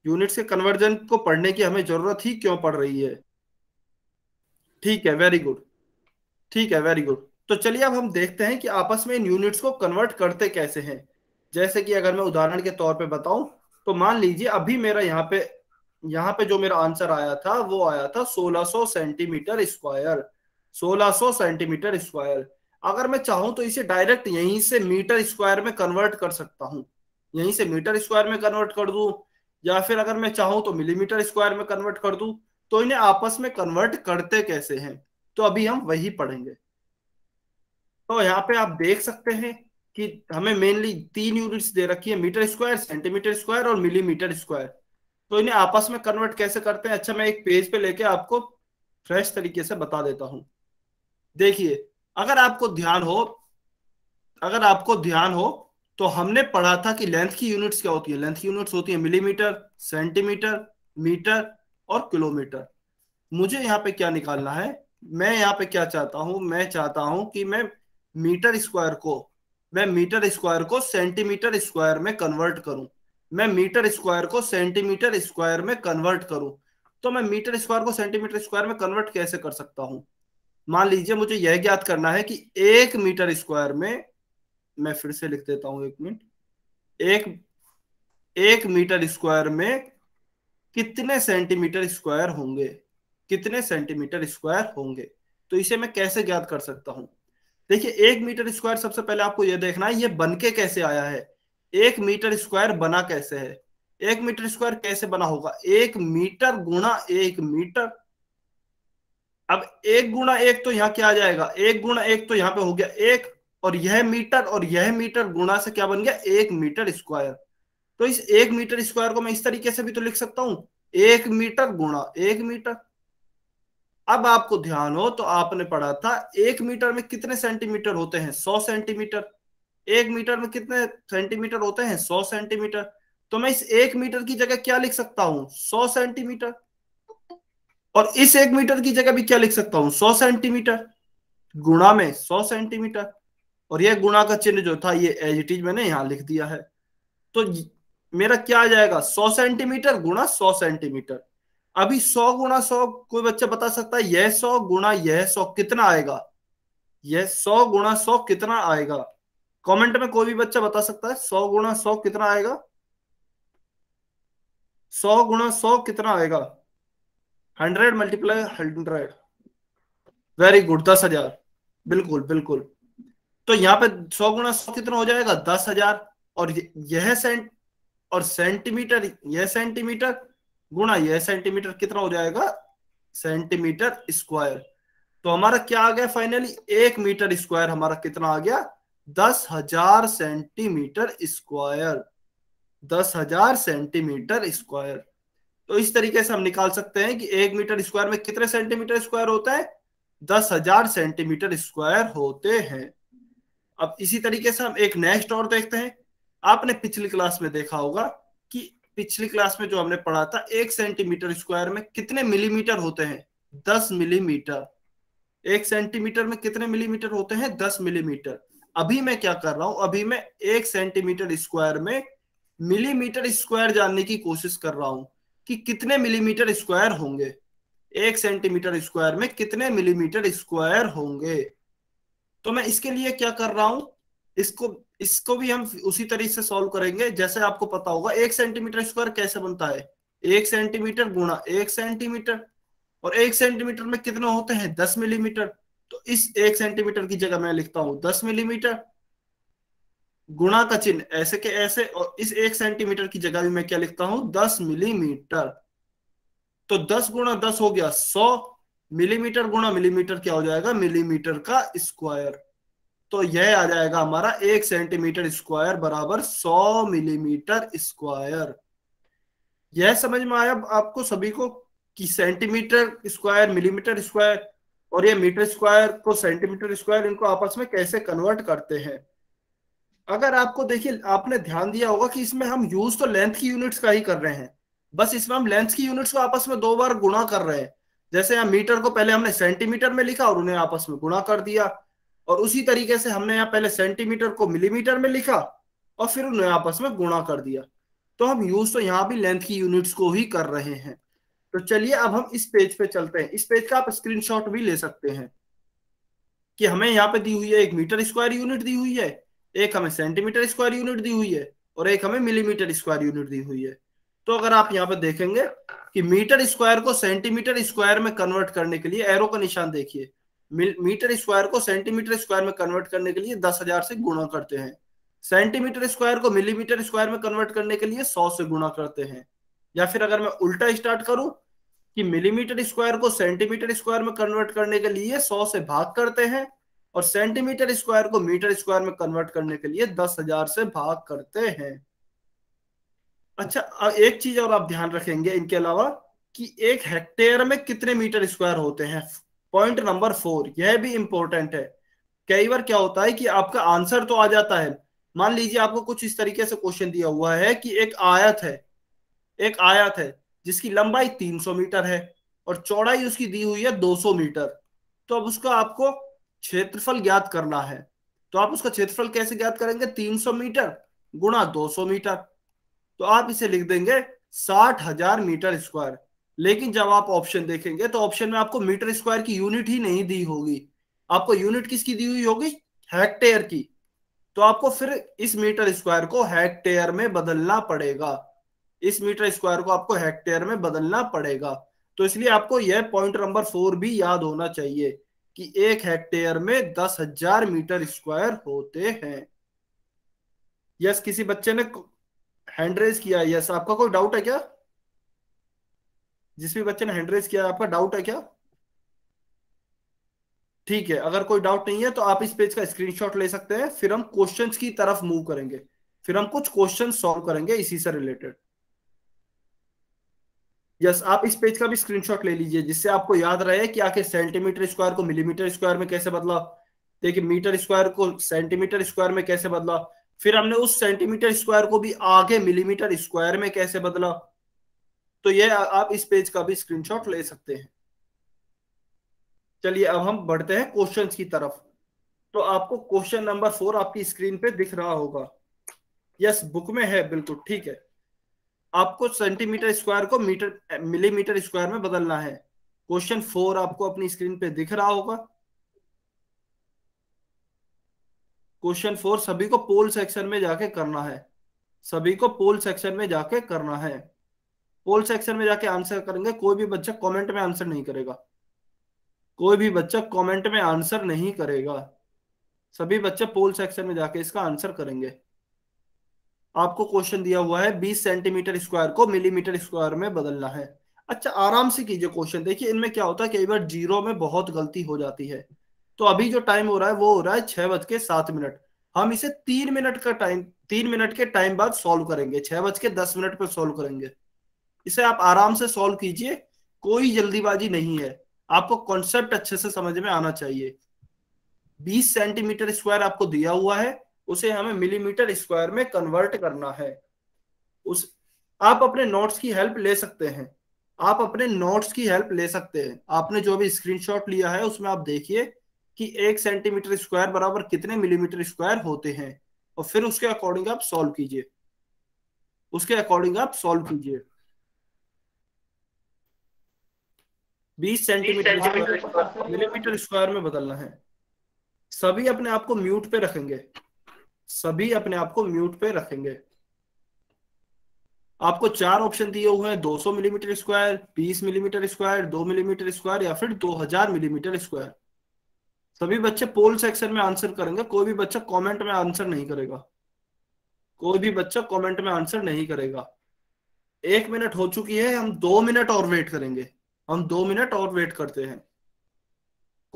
यूनिट्स के कन्वर्जन को पढ़ने की हमें जरूरत ही क्यों पड़ रही है ठीक है वेरी गुड ठीक है वेरी गुड तो चलिए अब हम देखते हैं कि आपस में इन यूनिट्स को कन्वर्ट करते कैसे हैं जैसे कि अगर मैं उदाहरण के तौर पे बताऊं तो मान लीजिए अभी मेरा यहाँ पे यहाँ पे जो मेरा आंसर आया था वो आया था 1600 सेंटीमीटर स्क्वायर 1600 सेंटीमीटर स्क्वायर अगर मैं चाहूं तो इसे डायरेक्ट यहीं से मीटर स्क्वायर में कन्वर्ट कर सकता हूं यहीं से मीटर स्क्वायर में कन्वर्ट कर दू या फिर अगर मैं चाहूं तो मिलीमीटर स्क्वायर में कन्वर्ट कर दू तो इन्हें आपस में कन्वर्ट करते कैसे हैं तो अभी हम वही पढ़ेंगे तो यहाँ पे आप देख सकते हैं कि हमें मेनली तीन यूनिट्स दे रखी है मीटर स्क्वायर सेंटीमीटर स्क्वायर और मिलीमीटर स्क्वायर तो इन्हें आपस में कन्वर्ट कैसे करते हैं अच्छा मैं एक पेज पे लेके आपको फ्रेश तरीके से बता देता हूं देखिए अगर आपको ध्यान हो अगर आपको ध्यान हो तो हमने पढ़ा था कि लेंथ की यूनिट्स क्या होती है लेंथ की यूनिट्स होती है मिलीमीटर सेंटीमीटर मीटर और किलोमीटर मुझे यहाँ पे क्या निकालना है मैं यहाँ पे क्या चाहता हूं मैं चाहता हूं कि मैं मीटर स्क्वायर को मैं मीटर स्क्वायर को सेंटीमीटर स्क्वायर में कन्वर्ट करूं मैं मीटर स्क्वायर को सेंटीमीटर स्क्वायर में कन्वर्ट करूं तो मैं मीटर स्क्वायर को सेंटीमीटर स्क्वायर में कन्वर्ट कैसे कर सकता हूं मान लीजिए मुझे यह ज्ञात करना है कि एक मीटर स्क्वायर में मैं फिर से लिख देता हूं एक मिनट एक एक मीटर स्क्वायर में कितने सेंटीमीटर स्क्वायर होंगे कितने सेंटीमीटर स्क्वायर होंगे तो इसे मैं कैसे ज्ञात कर सकता हूं देखिए एक मीटर स्क्वायर सबसे पहले आपको यह देखना है ये बनके कैसे आया है एक मीटर स्क्वायर बना कैसे है एक मीटर स्क्वायर कैसे बना होगा एक मीटर गुणा एक मीटर अब एक गुणा एक तो यहाँ क्या आ जाएगा एक गुणा एक तो यहाँ पे हो गया एक और यह मीटर और यह मीटर गुणा से क्या बन गया एक मीटर स्क्वायर तो इस एक मीटर स्क्वायर को मैं इस तरीके से भी तो लिख सकता हूं एक मीटर गुणा एक मीटर अब आपको ध्यान हो तो आपने पढ़ा था एक मीटर में कितने सेंटीमीटर होते हैं सौ सेंटीमीटर एक मीटर में कितने सेंटीमीटर होते हैं सौ सेंटीमीटर तो मैं इस एक मीटर की जगह क्या लिख सकता हूं सौ सेंटीमीटर और इस एक मीटर की जगह भी क्या लिख सकता हूं सौ सेंटीमीटर गुणा में सौ सेंटीमीटर और यह गुणा का चिन्ह जो था ये एज इट इज मैंने यहां लिख दिया है तो मेरा क्या आ जाएगा सौ सेंटीमीटर गुणा सौ सेंटीमीटर अभी सौ गुणा सौ कोई बच्चा बता सकता है यह सौ गुणा यह सौ कितना आएगा यह सौ गुणा सौ कितना आएगा कमेंट में कोई भी बच्चा बता सकता है सौ गुणा सौ कितना आएगा सौ गुणा सौ कितना आएगा hundred multiply hundred very good दस हजार बिल्कुल बिल्कुल तो यहाँ पे सौ गुणा सौ कितना हो जाएगा दस हजार और यह सेंट और सेंटीमीटर यह सेंटीमीटर गुणा यह सेंटीमीटर कितना हो जाएगा सेंटीमीटर स्क्वायर तो हमारा क्या आ गया फाइनली एक मीटर स्क्वायर हमारा कितना आ गया दस हजार सेंटीमीटर स्क्वायर दस हजार सेंटीमीटर स्क्वायर तो इस तरीके से हम निकाल सकते हैं कि एक मीटर स्क्वायर में कितने सेंटीमीटर स्क्वायर होता है दस हजार सेंटीमीटर स्क्वायर होते हैं अब इसी तरीके से हम एक नेक्स्ट और देखते हैं आपने पिछली क्लास में देखा होगा कि पिछली क्लास में जो हमने पढ़ा था एक सेंटीमीटर स्क्वायर में कितने मिलीमीटर होते हैं दस मिलीमीटर एक सेंटीमीटर में कितने मिलीमीटर होते हैं दस मिलीमीटर अभी मैं क्या कर रहा हूं अभी मैं एक सेंटीमीटर स्क्वायर में मिलीमीटर स्क्वायर जानने की कोशिश कर रहा हूं कि कितने मिलीमीटर स्क्वायर होंगे एक सेंटीमीटर स्क्वायर में कितने मिलीमीटर स्क्वायर होंगे तो मैं इसके लिए क्या कर रहा हूं इसको इसको भी हम उसी तरीके से सॉल्व करेंगे जैसे आपको पता होगा एक सेंटीमीटर स्क्वायर कैसे बनता है एक सेंटीमीटर गुणा एक सेंटीमीटर और एक सेंटीमीटर में कितने होते हैं दस मिलीमीटर तो इस एक सेंटीमीटर की जगह मैं लिखता हूं दस मिलीमीटर गुणा का चिन्ह ऐसे के ऐसे और इस एक सेंटीमीटर की जगह भी मैं क्या लिखता हूं दस मिलीमीटर तो दस गुणा दस हो गया सौ मिलीमीटर गुणा मिलीमीटर क्या हो जाएगा मिलीमीटर का स्क्वायर तो यह आ जाएगा हमारा एक सेंटीमीटर स्क्वायर बराबर सौ मिलीमीटर स्क्वायर यह समझ में आया आपको सभी को कि सेंटीमीटर स्क्वायर मिलीमीटर स्क्वायर और यह मीटर स्क्वायर को सेंटीमीटर स्क्वायर इनको आपस में कैसे कन्वर्ट करते हैं अगर आपको देखिए आपने ध्यान दिया होगा कि इसमें हम यूज तो लेंथ की यूनिट्स का ही कर रहे हैं बस इसमें हम लेंथ की यूनिट्स को आपस में दो बार गुणा कर रहे हैं जैसे यहाँ मीटर को पहले हमने सेंटीमीटर में लिखा और उन्हें आपस में गुणा कर दिया और उसी तरीके से हमने यहाँ पहले सेंटीमीटर को मिलीमीटर में लिखा और फिर उन्हें आपस में गुणा कर दिया तो हम यूज तो यहाँ भी लेंथ की यूनिट्स को ही कर रहे हैं तो चलिए अब हम इस पेज पे चलते हैं इस पेज का आप स्क्रीनशॉट भी ले सकते हैं कि हमें यहाँ पे दी हुई है एक मीटर स्क्वायर यूनिट दी हुई है एक हमें सेंटीमीटर स्क्वायर यूनिट दी हुई है और एक हमें मिलीमीटर स्क्वायर यूनिट दी हुई है तो अगर आप यहाँ पर देखेंगे कि मीटर स्क्वायर को सेंटीमीटर स्क्वायर में कन्वर्ट करने के लिए एरो का निशान देखिए मीटर स्क्वायर को सेंटीमीटर स्क्वायर में कन्वर्ट करने के लिए दस हजार से गुणा करते हैं सेंटीमीटर स्क्वायर को मिलीमीटर स्क्वायर में कन्वर्ट करने के लिए सौ से गुणा करते हैं या फिर अगर मैं उल्टा स्टार्ट करूं कि मिलीमीटर स्क्वायर को सेंटीमीटर स्क्वायर में कन्वर्ट करने के लिए सौ से भाग करते हैं और सेंटीमीटर स्क्वायर को मीटर स्क्वायर में कन्वर्ट करने के लिए दस हजार से भाग करते हैं अच्छा एक चीज और आप ध्यान रखेंगे इनके अलावा कि एक हेक्टेयर में कितने मीटर स्क्वायर होते हैं पॉइंट नंबर फोर यह भी इंपॉर्टेंट है कई बार क्या होता है कि आपका आंसर तो आ जाता है मान लीजिए आपको कुछ इस तरीके से क्वेश्चन दिया हुआ है कि एक आयत है एक आयत है जिसकी लंबाई 300 मीटर है और चौड़ाई उसकी दी हुई है 200 मीटर तो अब उसका आपको क्षेत्रफल ज्ञात करना है तो आप उसका क्षेत्रफल कैसे ज्ञात करेंगे 300 मीटर गुणा 200 मीटर तो आप इसे लिख देंगे साठ हजार मीटर स्क्वायर लेकिन जब आप ऑप्शन देखेंगे तो ऑप्शन में आपको मीटर स्क्वायर की यूनिट ही नहीं दी होगी आपको यूनिट किसकी दी हुई होगी हेक्टेयर की तो आपको फिर इस मीटर स्क्वायर को हेक्टेयर में बदलना पड़ेगा इस मीटर स्क्वायर को आपको हेक्टेयर में बदलना पड़ेगा तो इसलिए आपको यह पॉइंट नंबर फोर भी याद होना चाहिए कि एक हेक्टेयर में दस हजार मीटर स्क्वायर होते हैं यस किसी बच्चे ने हैंड रेज किया यस आपका कोई डाउट है क्या जिस भी बच्चे ने हैंड रेज किया आपका डाउट है क्या ठीक है अगर कोई डाउट नहीं है तो आप इस पेज का स्क्रीनशॉट ले सकते हैं फिर हम क्वेश्चंस की तरफ मूव करेंगे फिर हम कुछ क्वेश्चन सॉल्व करेंगे इसी से रिलेटेड यस आप इस पेज का भी स्क्रीनशॉट ले लीजिए जिससे आपको याद रहे कि आखिर सेंटीमीटर स्क्वायर को मिलीमीटर स्क्वायर में कैसे बदला देखिए मीटर स्क्वायर को सेंटीमीटर स्क्वायर में कैसे बदला फिर हमने उस सेंटीमीटर स्क्वायर को भी आगे मिलीमीटर स्क्वायर में कैसे बदला तो ये आप इस पेज का भी स्क्रीनशॉट ले सकते हैं चलिए अब हम बढ़ते हैं क्वेश्चंस की तरफ तो आपको क्वेश्चन नंबर फोर आपकी स्क्रीन पे दिख रहा होगा यस बुक में है बिल्कुल ठीक है आपको सेंटीमीटर स्क्वायर को मीटर मिलीमीटर स्क्वायर में बदलना है क्वेश्चन फोर आपको अपनी स्क्रीन पे दिख रहा होगा क्वेश्चन फोर सभी को पोल सेक्शन में जाके करना है सभी को पोल सेक्शन में जाके करना है पोल सेक्शन में जाके आंसर करेंगे कोई भी बच्चा कमेंट में आंसर नहीं करेगा कोई भी बच्चा कमेंट में आंसर नहीं करेगा सभी बच्चे पोल सेक्शन में जाके इसका आंसर करेंगे आपको क्वेश्चन दिया हुआ है 20 सेंटीमीटर स्क्वायर को मिलीमीटर स्क्वायर में बदलना है अच्छा आराम से कीजिए क्वेश्चन देखिए इनमें क्या होता है कई बार जीरो में बहुत गलती हो जाती है तो अभी जो टाइम हो रहा है वो हो रहा है छह बज के सात मिनट हम इसे तीन मिनट का टाइम तीन मिनट के टाइम बाद सॉल्व करेंगे छह बज के दस मिनट पर सॉल्व करेंगे इसे आप आराम से सॉल्व कीजिए कोई जल्दीबाजी नहीं है आपको कॉन्सेप्ट अच्छे से समझ में आना चाहिए बीस सेंटीमीटर स्क्वायर आपको दिया हुआ है उसे हमें मिलीमीटर स्क्वायर में कन्वर्ट करना है उस आप अपने नोट्स की हेल्प ले सकते हैं आप अपने नोट्स की हेल्प ले सकते हैं आपने जो भी स्क्रीनशॉट लिया है उसमें आप देखिए कि एक सेंटीमीटर स्क्वायर बराबर कितने मिलीमीटर स्क्वायर होते हैं और फिर उसके अकॉर्डिंग आप सॉल्व कीजिए उसके अकॉर्डिंग आप सॉल्व कीजिए बीस सेंटीमीटर मिलीमीटर स्क्वायर में बदलना है सभी अपने आप को म्यूट पे रखेंगे सभी अपने आप को म्यूट पे रखेंगे आपको चार ऑप्शन दिए हुए हैं 200 millimetre square 20 millimetre square 2 millimetre square या फिर 2000 मिलीमीटर स्क्वायर सभी बच्चे पोल सेक्शन में आंसर करेंगे कोई भी बच्चा कमेंट में आंसर नहीं करेगा कोई भी बच्चा कमेंट में आंसर नहीं करेगा एक मिनट हो चुकी है हम दो मिनट और वेट करेंगे हम दो मिनट और वेट करते हैं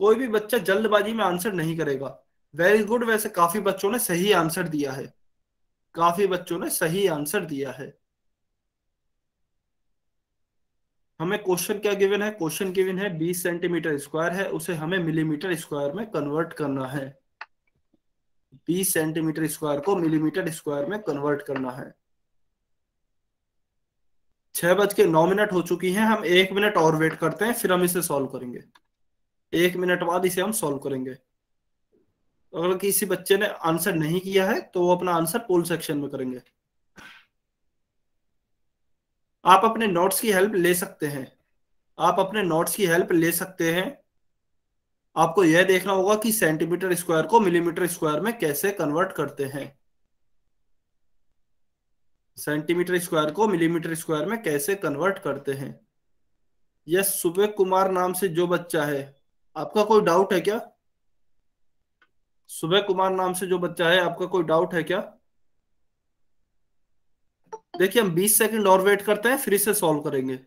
कोई भी बच्चा जल्दबाजी में आंसर नहीं करेगा वेरी गुड वैसे काफी बच्चों ने सही आंसर दिया है काफी बच्चों ने सही आंसर दिया है हमें क्वेश्चन क्या गिवन है क्वेश्चन गिवन है 20 सेंटीमीटर स्क्वायर है उसे हमें मिलीमीटर स्क्वायर में कन्वर्ट करना है 20 सेंटीमीटर स्क्वायर को मिलीमीटर स्क्वायर में कन्वर्ट करना है छह बज के नौ मिनट हो चुकी हैं हम एक मिनट और वेट करते हैं फिर हम इसे सॉल्व करेंगे एक मिनट बाद इसे हम सॉल्व करेंगे अगर किसी बच्चे ने आंसर नहीं किया है तो वो अपना आंसर पोल सेक्शन में करेंगे आप अपने नोट्स की हेल्प ले सकते हैं आप अपने नोट्स की हेल्प ले सकते हैं आपको यह देखना होगा कि सेंटीमीटर स्क्वायर को मिलीमीटर स्क्वायर में कैसे कन्वर्ट करते हैं सेंटीमीटर स्क्वायर को मिलीमीटर स्क्वायर में कैसे कन्वर्ट करते हैं यह सुबे कुमार नाम से जो बच्चा है आपका कोई डाउट है क्या सुबह कुमार नाम से जो बच्चा है आपका कोई डाउट है क्या देखिए हम 20 सेकंड और वेट करते हैं फिर इसे सॉल्व करेंगे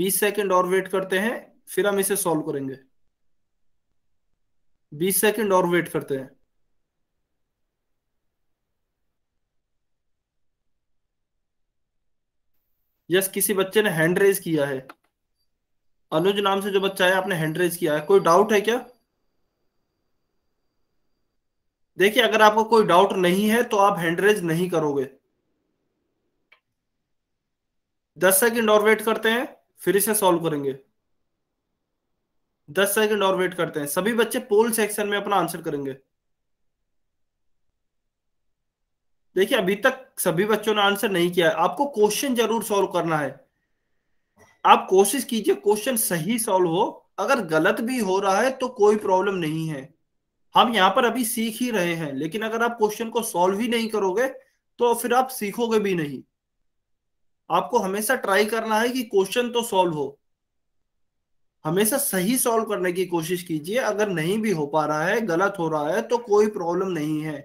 20 सेकंड और वेट करते हैं फिर हम इसे सॉल्व करेंगे 20 सेकंड और वेट करते हैं यस किसी बच्चे ने हैंड रेज किया है अनुज नाम से जो बच्चा है आपने हैंड रेज किया है कोई डाउट है क्या देखिए अगर आपको कोई डाउट नहीं है तो आप हैंड रेज नहीं करोगे दस सेकंड और वेट करते हैं फिर इसे सॉल्व करेंगे दस सेकंड और वेट करते हैं सभी बच्चे पोल सेक्शन में अपना आंसर करेंगे देखिए अभी तक सभी बच्चों ने आंसर नहीं किया है आपको क्वेश्चन जरूर सॉल्व करना है आप कोशिश कीजिए क्वेश्चन सही सॉल्व हो अगर गलत भी हो रहा है तो कोई प्रॉब्लम नहीं है हम यहाँ पर अभी सीख ही रहे हैं लेकिन अगर आप क्वेश्चन को सॉल्व ही नहीं करोगे तो फिर आप सीखोगे भी नहीं आपको हमेशा ट्राई करना है कि क्वेश्चन तो सॉल्व हो हमेशा सही सॉल्व करने की कोशिश कीजिए अगर नहीं भी हो पा रहा है गलत हो रहा है तो कोई प्रॉब्लम नहीं है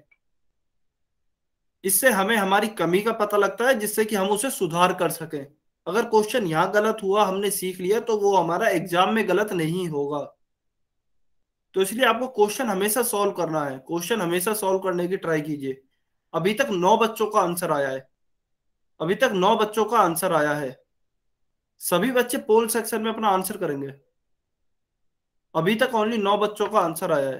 इससे हमें हमारी कमी का पता लगता है जिससे कि हम उसे सुधार कर सकें अगर क्वेश्चन यहाँ गलत हुआ हमने सीख लिया तो वो हमारा एग्जाम में गलत नहीं होगा तो इसलिए आपको क्वेश्चन हमेशा सॉल्व करना है क्वेश्चन हमेशा सॉल्व करने की ट्राई कीजिए अभी तक नौ बच्चों का आंसर आया है अभी तक नौ बच्चों का आंसर आया है सभी बच्चे पोल सेक्शन में अपना आंसर करेंगे अभी तक ओनली नौ बच्चों का आंसर आया है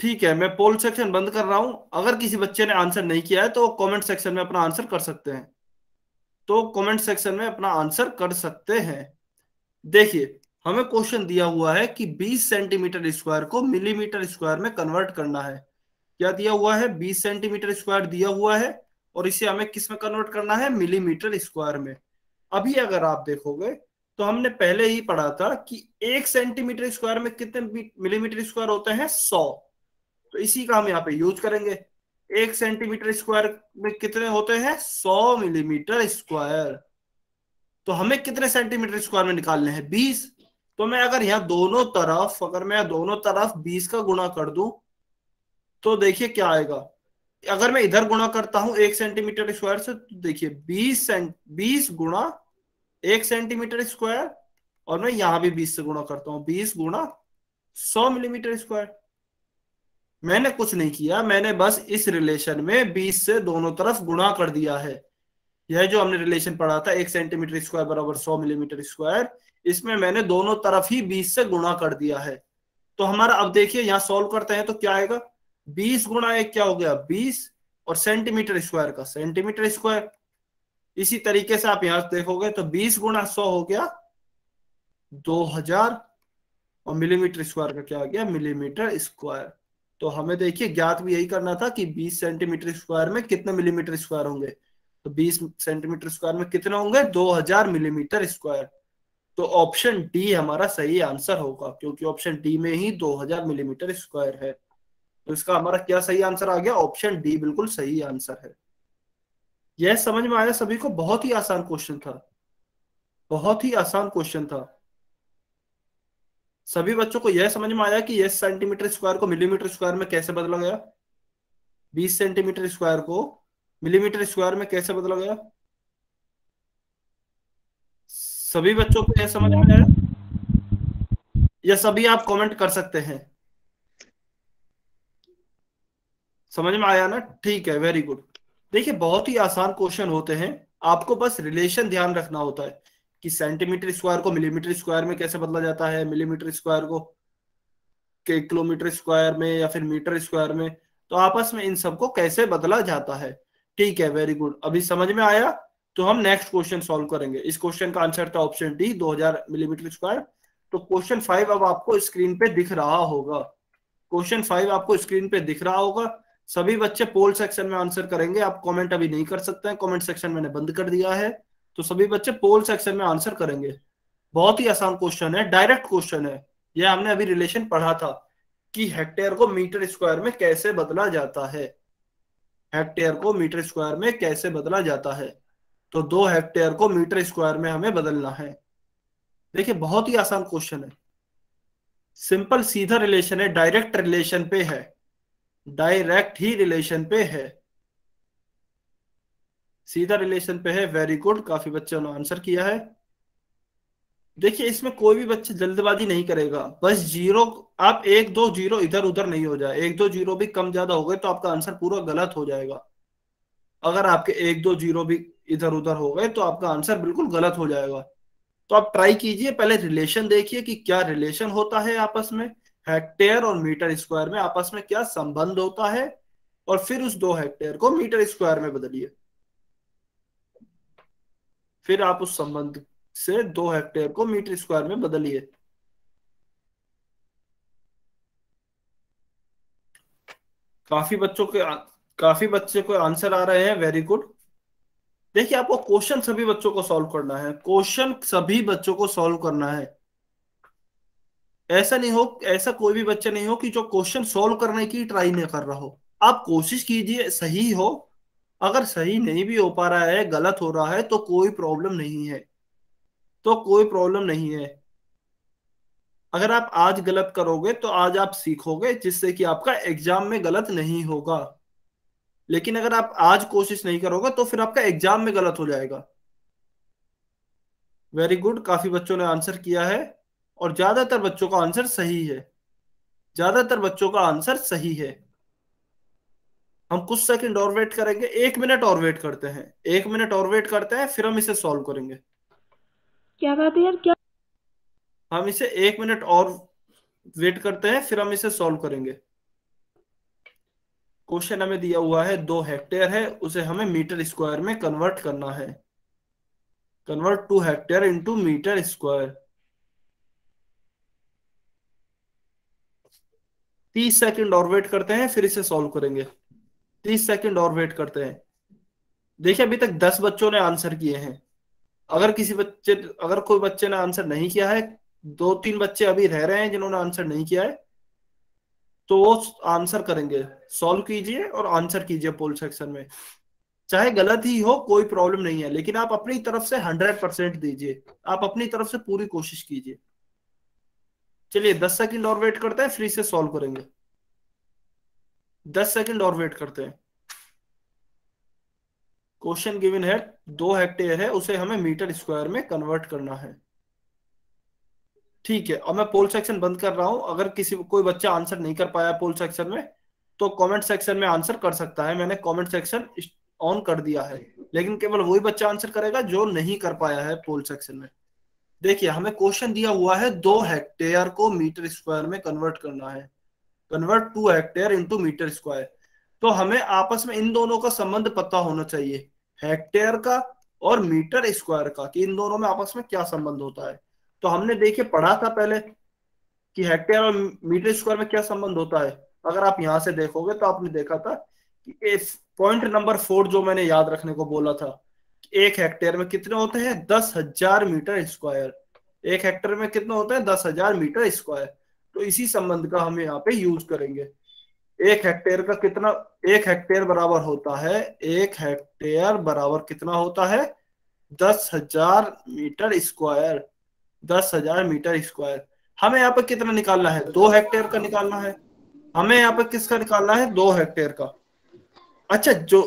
ठीक है मैं पोल सेक्शन बंद कर रहा हूं अगर किसी बच्चे ने आंसर नहीं किया है तो कमेंट सेक्शन में अपना आंसर कर सकते हैं तो कमेंट सेक्शन में अपना आंसर कर सकते हैं देखिए हमें क्वेश्चन दिया हुआ है कि 20 सेंटीमीटर स्क्वायर को मिलीमीटर स्क्वायर में कन्वर्ट करना है क्या दिया हुआ है 20 सेंटीमीटर स्क्वायर दिया हुआ है और इसे हमें किस में कन्वर्ट करना है मिलीमीटर स्क्वायर में अभी अगर आप देखोगे तो हमने पहले ही पढ़ा था कि एक सेंटीमीटर स्क्वायर में कितने मिलीमीटर स्क्वायर होते हैं सौ तो इसी का हम यहाँ पे यूज करेंगे एक सेंटीमीटर स्क्वायर में कितने होते हैं सौ मिलीमीटर स्क्वायर तो हमें कितने सेंटीमीटर स्क्वायर में निकालने हैं बीस तो मैं अगर यहाँ दोनों तरफ अगर मैं दोनों तरफ बीस का गुणा कर दू तो देखिए क्या आएगा अगर मैं इधर गुणा करता हूं एक सेंटीमीटर स्क्वायर से तो देखिए बीस सेंट बीस गुणा एक सेंटीमीटर स्क्वायर और मैं यहां भी बीस से गुणा करता हूं बीस गुणा सौ मिलीमीटर स्क्वायर मैंने कुछ नहीं किया मैंने बस इस रिलेशन में बीस से दोनों तरफ गुणा कर दिया है यह जो हमने रिलेशन पढ़ा था एक सेंटीमीटर स्क्वायर बराबर सौ मिलीमीटर स्क्वायर इसमें मैंने दोनों तरफ ही बीस से गुणा कर दिया है तो हमारा अब देखिए यहाँ सॉल्व करते हैं तो क्या आएगा बीस गुणा एक क्या हो गया बीस और सेंटीमीटर स्क्वायर का सेंटीमीटर स्क्वायर इसी तरीके से आप यहां देखोगे तो बीस गुणा सौ हो गया दो हजार और मिलीमीटर स्क्वायर का क्या हो गया मिलीमीटर स्क्वायर तो हमें देखिए ज्ञात भी यही करना था कि बीस सेंटीमीटर स्क्वायर में कितने मिलीमीटर स्क्वायर होंगे तो 20 सेंटीमीटर स्क्वायर में कितने होंगे 2000 मिलीमीटर स्क्वायर तो ऑप्शन डी हमारा सही आंसर होगा क्योंकि ऑप्शन डी में ही 2000 मिलीमीटर स्क्वायर है तो इसका हमारा क्या सही आंसर आ गया ऑप्शन डी बिल्कुल सही आंसर है यह समझ में आया सभी को बहुत ही आसान क्वेश्चन था बहुत ही आसान क्वेश्चन था सभी बच्चों को यह समझ में आया कि यह सेंटीमीटर स्क्वायर को मिलीमीटर स्क्वायर में कैसे बदला गया 20 सेंटीमीटर स्क्वायर को मिलीमीटर स्क्वायर में कैसे बदला गया सभी बच्चों को यह समझ में आया या सभी आप कमेंट कर सकते हैं समझ में आया ना ठीक है वेरी गुड देखिए बहुत ही आसान क्वेश्चन होते हैं आपको बस रिलेशन ध्यान रखना होता है कि सेंटीमीटर स्क्वायर को मिलीमीटर स्क्वायर में कैसे बदला जाता है मिलीमीटर स्क्वायर को के किलोमीटर स्क्वायर में या फिर मीटर स्क्वायर में तो आपस में इन सबको कैसे बदला जाता है ठीक है वेरी गुड अभी समझ में आया तो हम नेक्स्ट क्वेश्चन सॉल्व करेंगे इस क्वेश्चन का आंसर था ऑप्शन डी 2000 मिलीमीटर स्क्वायर तो क्वेश्चन फाइव अब आपको स्क्रीन पे दिख रहा होगा क्वेश्चन फाइव आपको स्क्रीन पे दिख रहा होगा सभी बच्चे पोल सेक्शन में आंसर करेंगे आप कमेंट अभी नहीं कर सकते हैं कमेंट सेक्शन मैंने बंद कर दिया है तो सभी बच्चे पोल सेक्शन में आंसर करेंगे बहुत ही आसान क्वेश्चन है डायरेक्ट क्वेश्चन है यह हमने अभी रिलेशन पढ़ा था कि हेक्टेयर को मीटर स्क्वायर में कैसे बदला जाता है हेक्टेयर को मीटर स्क्वायर में कैसे बदला जाता है तो दो हेक्टेयर को मीटर स्क्वायर में हमें बदलना है देखिए बहुत ही आसान क्वेश्चन है सिंपल सीधा रिलेशन है डायरेक्ट रिलेशन पे है डायरेक्ट ही रिलेशन पे है सीधा रिलेशन पे है वेरी गुड काफी बच्चों ने आंसर किया है देखिए इसमें कोई भी बच्चा जल्दबाजी नहीं करेगा बस जीरो आप एक दो जीरो इधर उधर नहीं हो जाए एक दो जीरो भी कम ज्यादा हो गए तो आपका आंसर पूरा गलत हो जाएगा अगर आपके एक दो जीरो भी इधर उधर हो गए तो आपका आंसर बिल्कुल गलत हो जाएगा तो आप ट्राई कीजिए पहले रिलेशन देखिए कि क्या रिलेशन होता है आपस में हेक्टेयर और मीटर स्क्वायर में आपस में क्या संबंध होता है और फिर उस दो हेक्टेयर को मीटर स्क्वायर में बदलिए फिर आप उस संबंध से दो हेक्टेयर को मीटर स्क्वायर में बदलिए काफी बच्चों के काफी बच्चे को आंसर आ रहे हैं वेरी गुड देखिए आपको क्वेश्चन सभी बच्चों को सॉल्व करना है क्वेश्चन सभी बच्चों को सॉल्व करना है ऐसा नहीं हो ऐसा कोई भी बच्चा नहीं हो कि जो क्वेश्चन सॉल्व करने की ट्राई नहीं कर रहा हो आप कोशिश कीजिए सही हो अगर सही नहीं भी हो पा रहा है गलत हो रहा है तो कोई प्रॉब्लम नहीं है तो कोई प्रॉब्लम नहीं है अगर आप आज गलत करोगे तो आज आप सीखोगे जिससे कि आपका एग्जाम में गलत नहीं होगा लेकिन अगर आप आज कोशिश नहीं करोगे तो फिर आपका एग्जाम में गलत हो जाएगा वेरी गुड काफी बच्चों ने आंसर किया है और ज्यादातर बच्चों का आंसर सही है ज्यादातर बच्चों का आंसर सही है हम कुछ सेकंड और वेट करेंगे एक मिनट और वेट करते हैं एक मिनट और वेट करते हैं फिर हम इसे सॉल्व करेंगे क्या बात है यार क्या हम इसे एक मिनट और वेट करते हैं फिर हम इसे सॉल्व करेंगे क्वेश्चन हमें दिया हुआ है दो हेक्टेयर है उसे हमें मीटर स्क्वायर में कन्वर्ट करना है convert two hectare into metre square तीस सेकंड और वेट करते हैं फिर इसे सॉल्व करेंगे तीस सेकंड और वेट करते हैं देखिए अभी तक दस बच्चों ने आंसर किए हैं अगर किसी बच्चे अगर कोई बच्चे ने आंसर नहीं किया है दो तीन बच्चे अभी रह रहे हैं जिन्होंने आंसर नहीं किया है तो वो आंसर करेंगे सॉल्व कीजिए और आंसर कीजिए पोल सेक्शन में चाहे गलत ही हो कोई प्रॉब्लम नहीं है लेकिन आप अपनी तरफ से हंड्रेड परसेंट दीजिए आप अपनी तरफ से पूरी कोशिश कीजिए चलिए दस सेकंड और वेट करते हैं फ्री से सॉल्व करेंगे दस सेकंड और वेट करते हैं क्वेश्चन गिवन है दो हेक्टेयर है उसे हमें मीटर स्क्वायर में कन्वर्ट करना है ठीक है और मैं पोल सेक्शन बंद कर रहा हूँ अगर किसी कोई बच्चा आंसर नहीं कर पाया पोल सेक्शन में तो कमेंट सेक्शन में आंसर कर सकता है मैंने कमेंट सेक्शन ऑन कर दिया है लेकिन केवल वही बच्चा आंसर करेगा जो नहीं कर पाया है पोल सेक्शन में देखिए हमें क्वेश्चन दिया हुआ है दो हेक्टेयर को मीटर स्क्वायर में कन्वर्ट करना है convert two hectare into metre square तो हमें आपस में इन दोनों का संबंध पता होना चाहिए हेक्टेयर का और मीटर स्क्वायर का कि इन दोनों में आपस में क्या संबंध होता है तो हमने देखिए पढ़ा था पहले कि हेक्टेयर और मीटर स्क्वायर में क्या संबंध होता है अगर आप यहां से देखोगे तो आपने देखा था कि पॉइंट नंबर फोर जो मैंने याद रखने को बोला था एक हेक्टेयर में कितने होते हैं दस हजार मीटर स्क्वायर एक हेक्टेयर में कितने होते हैं दस हजार मीटर स्क्वायर तो इसी संबंध का हम यहाँ पे यूज करेंगे एक हेक्टेयर का कितना एक हेक्टेयर बराबर होता है एक हेक्टेयर बराबर कितना होता है दस हजार मीटर स्क्वायर दस हजार मीटर स्क्वायर हमें यहाँ पर कितना निकालना है दो हेक्टेयर का निकालना है हमें यहाँ पर किसका निकालना है दो हेक्टेयर का अच्छा जो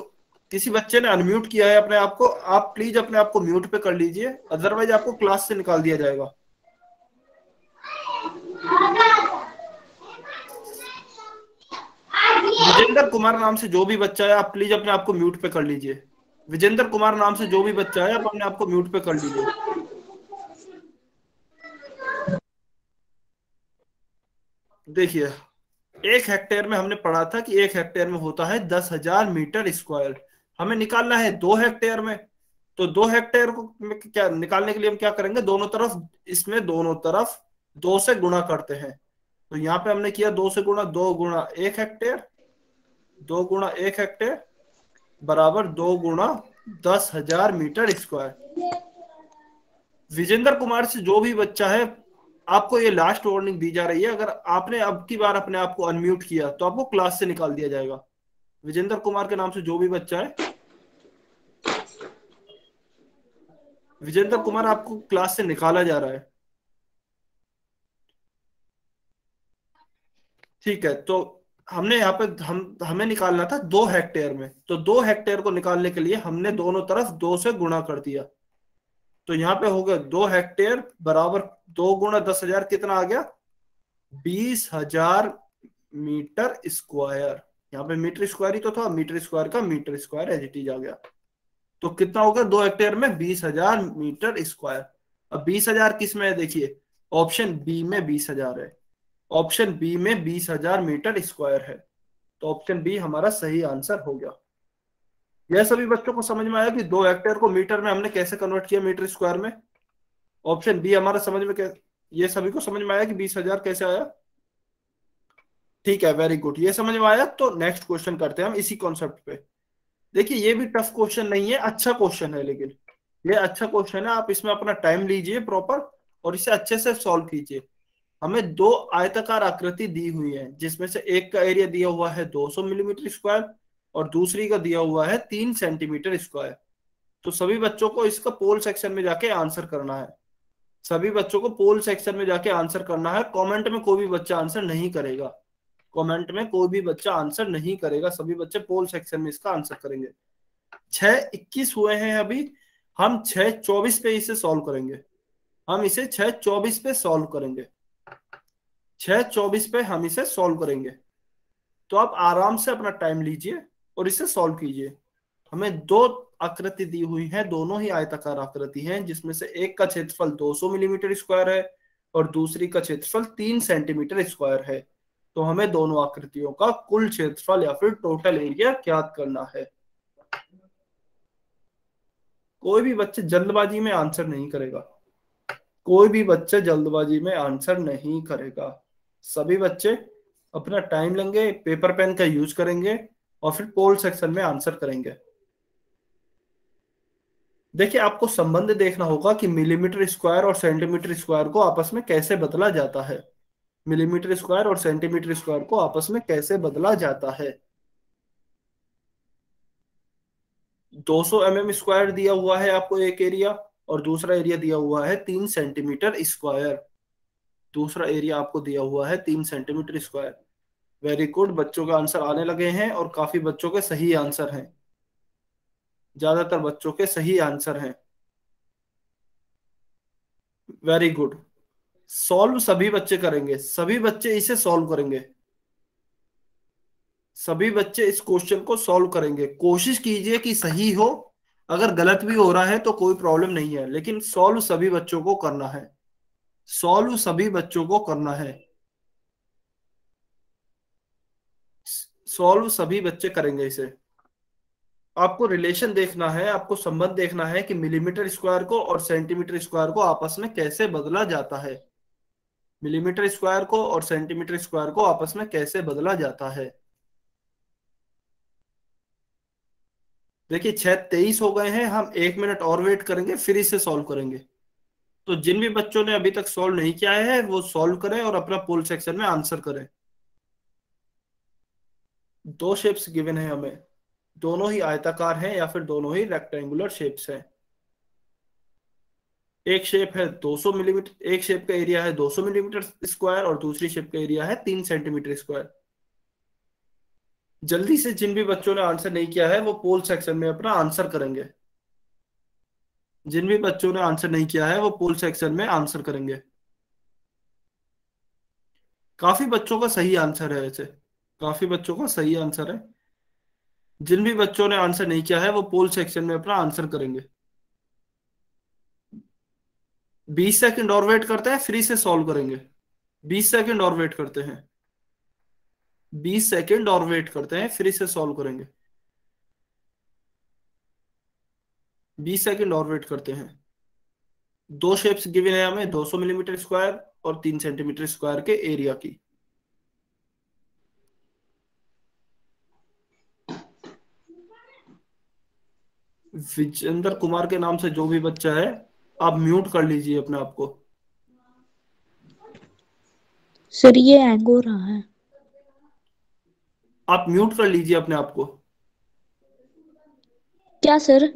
किसी बच्चे ने अनम्यूट किया है अपने आप को आप प्लीज अपने आप को म्यूट पे कर लीजिए अदरवाइज आपको क्लास से निकाल दिया जाएगा विजेंद्र कुमार नाम से जो भी बच्चा है आप प्लीज अपने आप को म्यूट पे कर लीजिए विजेंद्र कुमार नाम से जो भी बच्चा है आप अपने आप को म्यूट पे कर लीजिए देखिए एक हेक्टेयर में हमने पढ़ा था कि एक हेक्टेयर में होता है दस हजार मीटर स्क्वायर हमें निकालना है दो हेक्टेयर में तो दो हेक्टेयर को क्या निकालने के लिए हम क्या करेंगे दोनों तरफ इसमें दोनों तरफ दो से गुणा करते हैं तो यहाँ पे हमने किया दो से गुणा दो गुणा एक हेक्टेयर दो गुणा एक हेक्टेयर बराबर दो गुणा दस हजार मीटर स्क्वायर विजेंद्र कुमार से जो भी बच्चा है आपको ये लास्ट वार्निंग दी जा रही है अगर आपने अब की बार अपने आप को अनम्यूट किया तो आपको क्लास से निकाल दिया जाएगा विजेंद्र कुमार के नाम से जो भी बच्चा है विजेंद्र कुमार आपको क्लास से निकाला जा रहा है ठीक है तो हमने यहाँ पे हम हमें निकालना था दो हेक्टेयर में तो दो हेक्टेयर को निकालने के लिए हमने दोनों तरफ दो से गुणा कर दिया तो यहाँ पे हो गया दो हेक्टेयर बराबर दो गुणा दस हजार कितना आ गया बीस हजार मीटर स्क्वायर यहाँ पे मीटर स्क्वायर ही तो था मीटर स्क्वायर का मीटर स्क्वायर इज आ गया तो कितना होगा दो हेक्टेयर में बीस हजार मीटर स्क्वायर अब बीस हजार किस में है देखिए ऑप्शन बी में बीस हजार है ऑप्शन बी में बीस हजार मीटर स्क्वायर है तो ऑप्शन बी हमारा सही आंसर हो गया यह सभी बच्चों को समझ में आया कि दो हेक्टेयर को मीटर में हमने कैसे कन्वर्ट किया मीटर स्क्वायर में ऑप्शन बी हमारा समझ में ये सभी को समझ में आया कि बीस हजार कैसे आया ठीक है वेरी गुड ये समझ में आया तो नेक्स्ट क्वेश्चन करते हैं हम इसी कॉन्सेप्ट पे देखिए ये भी टफ क्वेश्चन नहीं है अच्छा क्वेश्चन है लेकिन ये अच्छा क्वेश्चन है आप इसमें अपना टाइम लीजिए प्रॉपर और इसे अच्छे से सॉल्व कीजिए हमें दो आयताकार आकृति दी हुई है जिसमें से एक का एरिया दिया हुआ है 200 मिलीमीटर स्क्वायर और दूसरी का दिया हुआ है तीन सेंटीमीटर स्क्वायर तो सभी बच्चों को इसका पोल सेक्शन में जाके आंसर करना है सभी बच्चों को पोल सेक्शन में जाके आंसर करना है कमेंट में कोई भी बच्चा आंसर नहीं करेगा कमेंट में कोई भी बच्चा आंसर नहीं करेगा सभी बच्चे पोल सेक्शन में इसका आंसर करेंगे छह इक्कीस हुए हैं अभी हम छह चौबीस पे इसे सॉल्व करेंगे हम इसे छह चौबीस पे सॉल्व करेंगे छह चौबीस पे हम इसे सॉल्व करेंगे तो आप आराम से अपना टाइम लीजिए और इसे सॉल्व कीजिए हमें दो आकृति दी हुई है दोनों ही आयताकार आकृति हैं जिसमें से एक का क्षेत्रफल 200 मिलीमीटर स्क्वायर है और दूसरी का क्षेत्रफल 3 सेंटीमीटर स्क्वायर है तो हमें दोनों आकृतियों का कुल क्षेत्रफल या फिर टोटल एरिया ज्ञात करना है कोई भी बच्चे जल्दबाजी में आंसर नहीं करेगा कोई भी बच्चे जल्दबाजी में आंसर नहीं करेगा सभी बच्चे अपना टाइम लेंगे पेपर पेन का यूज करेंगे और फिर पोल सेक्शन में आंसर करेंगे देखिए आपको संबंध देखना होगा कि मिलीमीटर स्क्वायर और सेंटीमीटर स्क्वायर को आपस में कैसे बदला जाता है मिलीमीटर स्क्वायर और सेंटीमीटर स्क्वायर को आपस में कैसे बदला जाता है 200 सौ mm स्क्वायर दिया हुआ है आपको एक एरिया और दूसरा एरिया दिया हुआ है तीन सेंटीमीटर स्क्वायर दूसरा एरिया आपको दिया हुआ है तीन सेंटीमीटर स्क्वायर वेरी गुड बच्चों के आंसर आने लगे हैं और काफी बच्चों के सही आंसर हैं ज्यादातर बच्चों के सही आंसर हैं वेरी गुड सॉल्व सभी बच्चे करेंगे सभी बच्चे इसे सॉल्व करेंगे सभी बच्चे इस क्वेश्चन को सॉल्व करेंगे कोशिश कीजिए कि सही हो अगर गलत भी हो रहा है तो कोई प्रॉब्लम नहीं है लेकिन सॉल्व सभी बच्चों को करना है सॉल्व सभी बच्चों को करना है सॉल्व सभी बच्चे करेंगे इसे आपको रिलेशन देखना है आपको संबंध देखना है कि मिलीमीटर स्क्वायर को और सेंटीमीटर स्क्वायर को आपस में कैसे बदला जाता है मिलीमीटर स्क्वायर को और सेंटीमीटर स्क्वायर को आपस में कैसे बदला जाता है देखिए छह तेईस हो गए हैं हम एक मिनट और वेट करेंगे फिर इसे सॉल्व करेंगे तो जिन भी बच्चों ने अभी तक सॉल्व नहीं किया है वो सॉल्व करें और अपना पोल सेक्शन में आंसर करें दो शेप्स गिवन है हमें दोनों ही आयताकार हैं या फिर दोनों ही रेक्टेंगुलर शेप्स हैं एक शेप है 200 मिलीमीटर mm, एक शेप का एरिया है 200 मिलीमीटर mm स्क्वायर और दूसरी शेप का एरिया है तीन सेंटीमीटर स्क्वायर जल्दी से जिन भी बच्चों ने आंसर नहीं किया है वो पोल सेक्शन में अपना आंसर करेंगे जिन भी बच्चों ने आंसर नहीं किया है वो पोल सेक्शन में आंसर करेंगे काफी बच्चों का सही आंसर है ऐसे काफी बच्चों का सही आंसर है जिन भी बच्चों ने आंसर नहीं किया है वो पोल सेक्शन में अपना आंसर करेंगे बीस सेकंड और वेट करते हैं फ्री से सॉल्व करेंगे बीस सेकंड और वेट करते हैं बीस सेकंड और वेट करते हैं फ्री से सॉल्व करेंगे बीस सेकंड और वेट करते हैं दो शेप्स गिवन है हमें 200 मिलीमीटर स्क्वायर और तीन सेंटीमीटर स्क्वायर के एरिया की विजेंद्र कुमार के नाम से जो भी बच्चा है आप म्यूट कर लीजिए अपने आप को सर ये हैंग हो रहा है आप म्यूट कर लीजिए अपने आप को क्या सर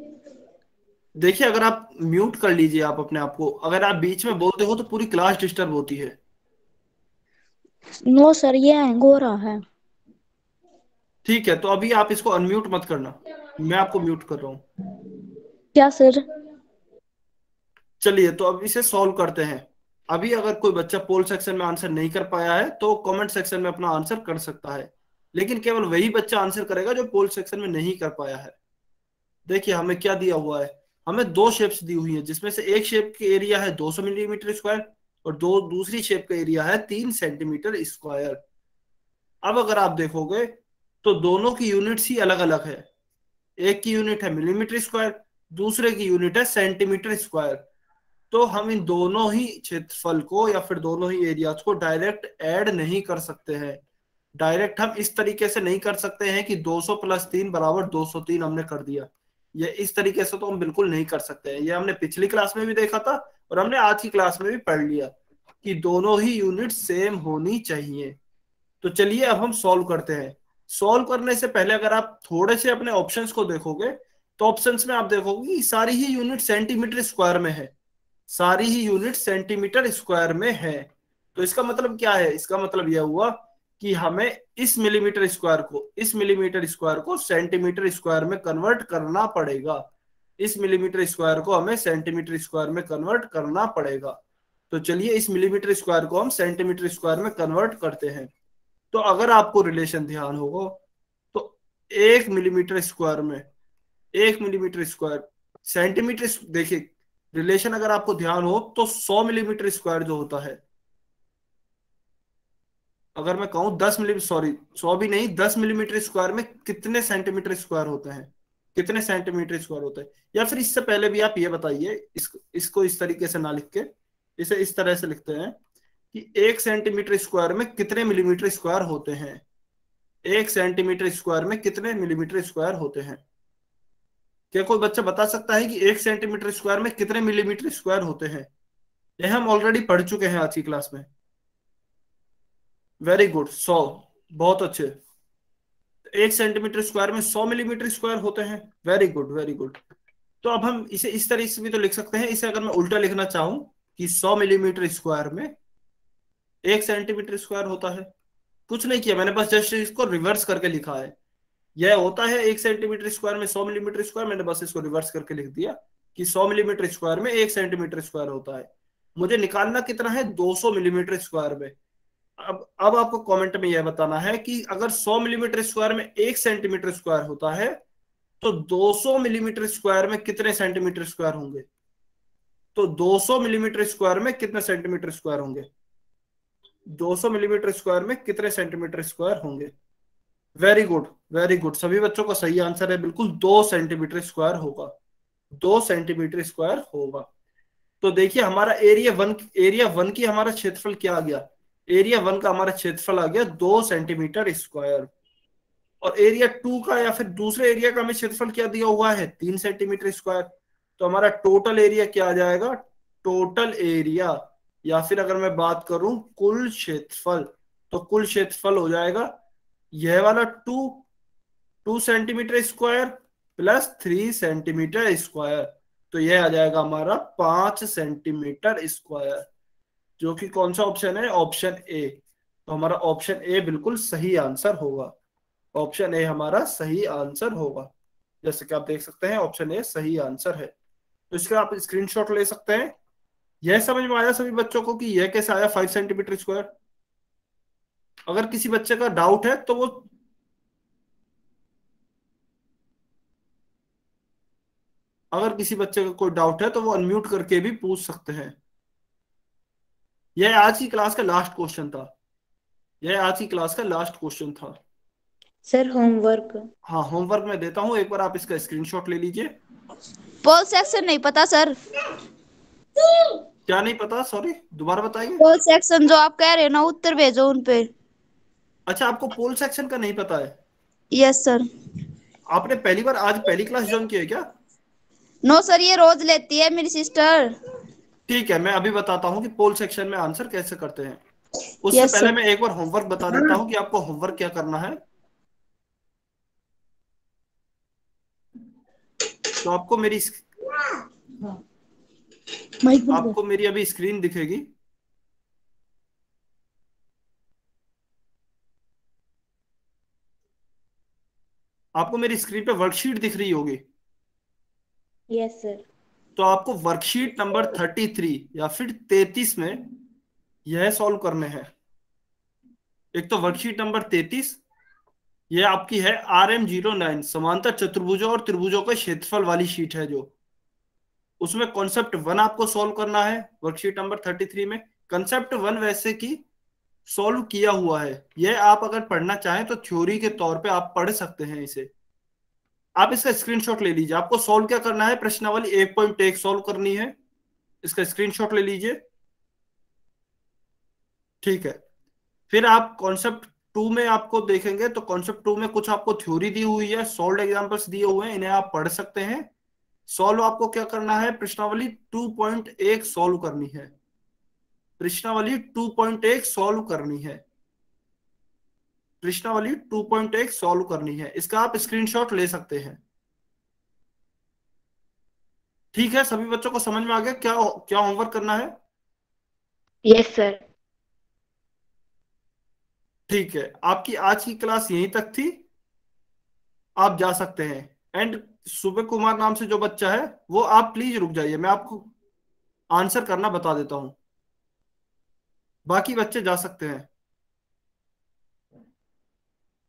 देखिए अगर आप म्यूट कर लीजिए आप अपने आप को अगर आप बीच में बोलते हो तो पूरी क्लास डिस्टर्ब होती है नो सर ये हैंग हो रहा है ठीक है तो अभी आप इसको अनम्यूट मत करना मैं आपको म्यूट कर रहा हूँ क्या सर चलिए तो अब इसे सॉल्व करते हैं अभी अगर कोई बच्चा पोल सेक्शन में आंसर नहीं कर पाया है तो कमेंट सेक्शन में अपना आंसर कर सकता है लेकिन केवल वही बच्चा आंसर करेगा जो पोल सेक्शन में नहीं कर पाया है देखिए हमें क्या दिया हुआ है हमें दो शेप्स दी हुई है जिसमें से एक शेप की एरिया है 200 मिलीमीटर स्क्वायर और दो दूसरी शेप का एरिया है तीन सेंटीमीटर स्क्वायर अब अगर आप देखोगे तो दोनों की यूनिट्स ही अलग अलग है एक की यूनिट है मिलीमीटर स्क्वायर दूसरे की यूनिट है सेंटीमीटर स्क्वायर तो हम इन दोनों ही क्षेत्रफल को या फिर दोनों ही एरिया को डायरेक्ट ऐड नहीं कर सकते हैं डायरेक्ट हम इस तरीके से नहीं कर सकते हैं कि 200 प्लस तीन बराबर दो हमने कर दिया ये इस तरीके से तो हम बिल्कुल नहीं कर सकते हैं ये हमने पिछली क्लास में भी देखा था और हमने आज की क्लास में भी पढ़ लिया कि दोनों ही यूनिट सेम होनी चाहिए तो चलिए अब हम सॉल्व करते हैं सॉल्व करने से पहले अगर आप थोड़े से अपने ऑप्शंस को देखोगे तो ऑप्शंस में आप देखोगे कि सारी ही यूनिट सेंटीमीटर स्क्वायर में है सारी ही यूनिट सेंटीमीटर स्क्वायर में है तो इसका मतलब क्या है इसका मतलब यह हुआ कि हमें इस मिलीमीटर स्क्वायर को इस मिलीमीटर स्क्वायर को सेंटीमीटर स्क्वायर में कन्वर्ट करना पड़ेगा इस मिलीमीटर स्क्वायर को हमें सेंटीमीटर स्क्वायर में कन्वर्ट करना पड़ेगा तो चलिए इस मिलीमीटर स्क्वायर को हम सेंटीमीटर स्क्वायर में कन्वर्ट करते हैं तो अगर आपको रिलेशन ध्यान होगा तो एक मिलीमीटर स्क्वायर में एक मिलीमीटर स्क्वायर सेंटीमीटर देखिए रिलेशन अगर आपको ध्यान हो तो 100 मिलीमीटर स्क्वायर जो होता है अगर मैं कहूं 10 मिली सॉरी 100 भी नहीं 10 मिलीमीटर स्क्वायर में कितने सेंटीमीटर स्क्वायर होते हैं कितने सेंटीमीटर स्क्वायर होते हैं या फिर इससे पहले भी आप ये बताइए इस, इसको इस तरीके से ना लिख के इसे इस तरह से लिखते हैं कि एक सेंटीमीटर स्क्वायर में कितने मिलीमीटर स्क्वायर होते हैं एक सेंटीमीटर स्क्वायर में कितने मिलीमीटर स्क्वायर होते हैं क्या कोई बच्चा बता सकता है कि एक सेंटीमीटर स्क्वायर में कितने मिलीमीटर स्क्वायर होते हैं ये हम ऑलरेडी पढ़ चुके हैं आज की क्लास में वेरी गुड सौ बहुत अच्छे एक सेंटीमीटर स्क्वायर में सौ मिलीमीटर स्क्वायर होते हैं वेरी गुड वेरी गुड तो अब हम इसे इस तरह से भी तो लिख सकते हैं इसे अगर मैं उल्टा लिखना चाहूं कि सौ मिलीमीटर स्क्वायर में एक सेंटीमीटर स्क्वायर होता है कुछ नहीं किया मैंने बस जस्ट इसको रिवर्स करके लिखा है यह होता है एक सेंटीमीटर स्क्वायर में सौ मिलीमीटर स्क्वायर मैंने बस इसको रिवर्स करके लिख दिया कि सौ मिलीमीटर स्क्वायर में एक सेंटीमीटर स्क्वायर होता है मुझे निकालना कितना है दो सौ मिलीमीटर स्क्वायर में अब अब आपको कमेंट में यह बताना है कि अगर सौ मिलीमीटर स्क्वायर में एक सेंटीमीटर स्क्वायर होता है तो दो सौ मिलीमीटर स्क्वायर में कितने सेंटीमीटर स्क्वायर होंगे तो दो सौ मिलीमीटर स्क्वायर में कितने सेंटीमीटर स्क्वायर होंगे 200 मिलीमीटर स्क्वायर में कितने सेंटीमीटर स्क्वायर होंगे वेरी गुड वेरी गुड सभी बच्चों का सही आंसर है बिल्कुल दो सेंटीमीटर स्क्वायर होगा दो सेंटीमीटर स्क्वायर होगा तो देखिए हमारा एरिया वन एरिया वन की हमारा क्षेत्रफल क्या आ गया एरिया वन का हमारा क्षेत्रफल आ गया दो सेंटीमीटर स्क्वायर और एरिया टू का या फिर दूसरे एरिया का हमें क्षेत्रफल क्या दिया हुआ है तीन सेंटीमीटर स्क्वायर तो हमारा टोटल एरिया क्या आ जाएगा टोटल एरिया या फिर अगर मैं बात करूं कुल क्षेत्रफल तो कुल क्षेत्रफल हो जाएगा यह वाला two two centimetre square plus three centimetre square तो यह आ जाएगा हमारा पांच सेंटीमीटर स्क्वायर जो कि कौन सा ऑप्शन है ऑप्शन ए तो हमारा ऑप्शन ए बिल्कुल सही आंसर होगा ऑप्शन ए हमारा सही आंसर होगा जैसे कि आप देख सकते हैं ऑप्शन ए सही आंसर है तो इसका आप स्क्रीनशॉट ले सकते हैं यह समझ में आया सभी बच्चों को कि यह कैसे आया फाइव सेंटीमीटर स्क्वायर अगर किसी बच्चे का डाउट है तो वो अगर किसी बच्चे का कोई डाउट है तो वो अनम्यूट करके भी पूछ सकते हैं यह आज की क्लास का लास्ट क्वेश्चन था यह आज की क्लास का लास्ट क्वेश्चन था सर होमवर्क हाँ होमवर्क मैं देता हूँ एक बार आप इसका स्क्रीनशॉट ले लीजिए पोल सेक्शन नहीं पता सर क्या नहीं पता सॉरी दोबारा बताइए पोल सेक्शन जो आप कह रहे हो ना उत्तर भेजो उन पे अच्छा आपको पोल सेक्शन का नहीं पता है यस सर आपने पहली बार आज पहली क्लास ज्वाइन की है क्या नो सर ये रोज लेती है मेरी सिस्टर ठीक है मैं अभी बताता हूँ कि पोल सेक्शन में आंसर कैसे करते हैं उससे yes, पहले sir. मैं एक बार होमवर्क बता देता हूँ कि आपको होमवर्क क्या करना है तो आपको मेरी माइक आपको मेरी अभी स्क्रीन दिखेगी आपको मेरी स्क्रीन पे वर्कशीट दिख रही होगी यस सर तो आपको वर्कशीट नंबर थर्टी थ्री या फिर तैतीस में यह सॉल्व करने हैं एक तो वर्कशीट नंबर तैतीस यह आपकी है आर एम जीरो नाइन समांतर चतुर्भुजों और त्रिभुजों का क्षेत्रफल वाली शीट है जो उसमें कॉन्सेप्ट वन आपको सॉल्व करना है वर्कशीट नंबर थर्टी थ्री में कंसेप्ट वन वैसे की सॉल्व किया हुआ है यह आप अगर पढ़ना चाहें तो थ्योरी के तौर पे आप पढ़ सकते हैं इसे आप इसका स्क्रीनशॉट ले लीजिए आपको सॉल्व क्या करना है प्रश्नावली एक पॉइंट एक सोल्व करनी है इसका स्क्रीनशॉट ले लीजिए ठीक है फिर आप कॉन्सेप्ट टू में आपको देखेंगे तो कॉन्सेप्ट टू में कुछ आपको थ्योरी दी हुई है सोल्व एग्जाम्पल्स दिए हुए हैं इन्हें आप पढ़ सकते हैं सॉल्व आपको क्या करना है प्रश्नावली 2.1 सॉल्व करनी है प्रश्नावली 2.1 सॉल्व करनी है प्रश्नावली 2.1 सॉल्व करनी है इसका आप स्क्रीनशॉट ले सकते हैं ठीक है सभी बच्चों को समझ में आ गया क्या क्या होमवर्क करना है यस सर ठीक है आपकी आज की क्लास यहीं तक थी आप जा सकते हैं एंड सुबह कुमार नाम से जो बच्चा है वो आप प्लीज रुक जाइए मैं आपको आंसर करना बता देता हूं बाकी बच्चे जा सकते हैं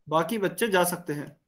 बाकी बच्चे जा सकते हैं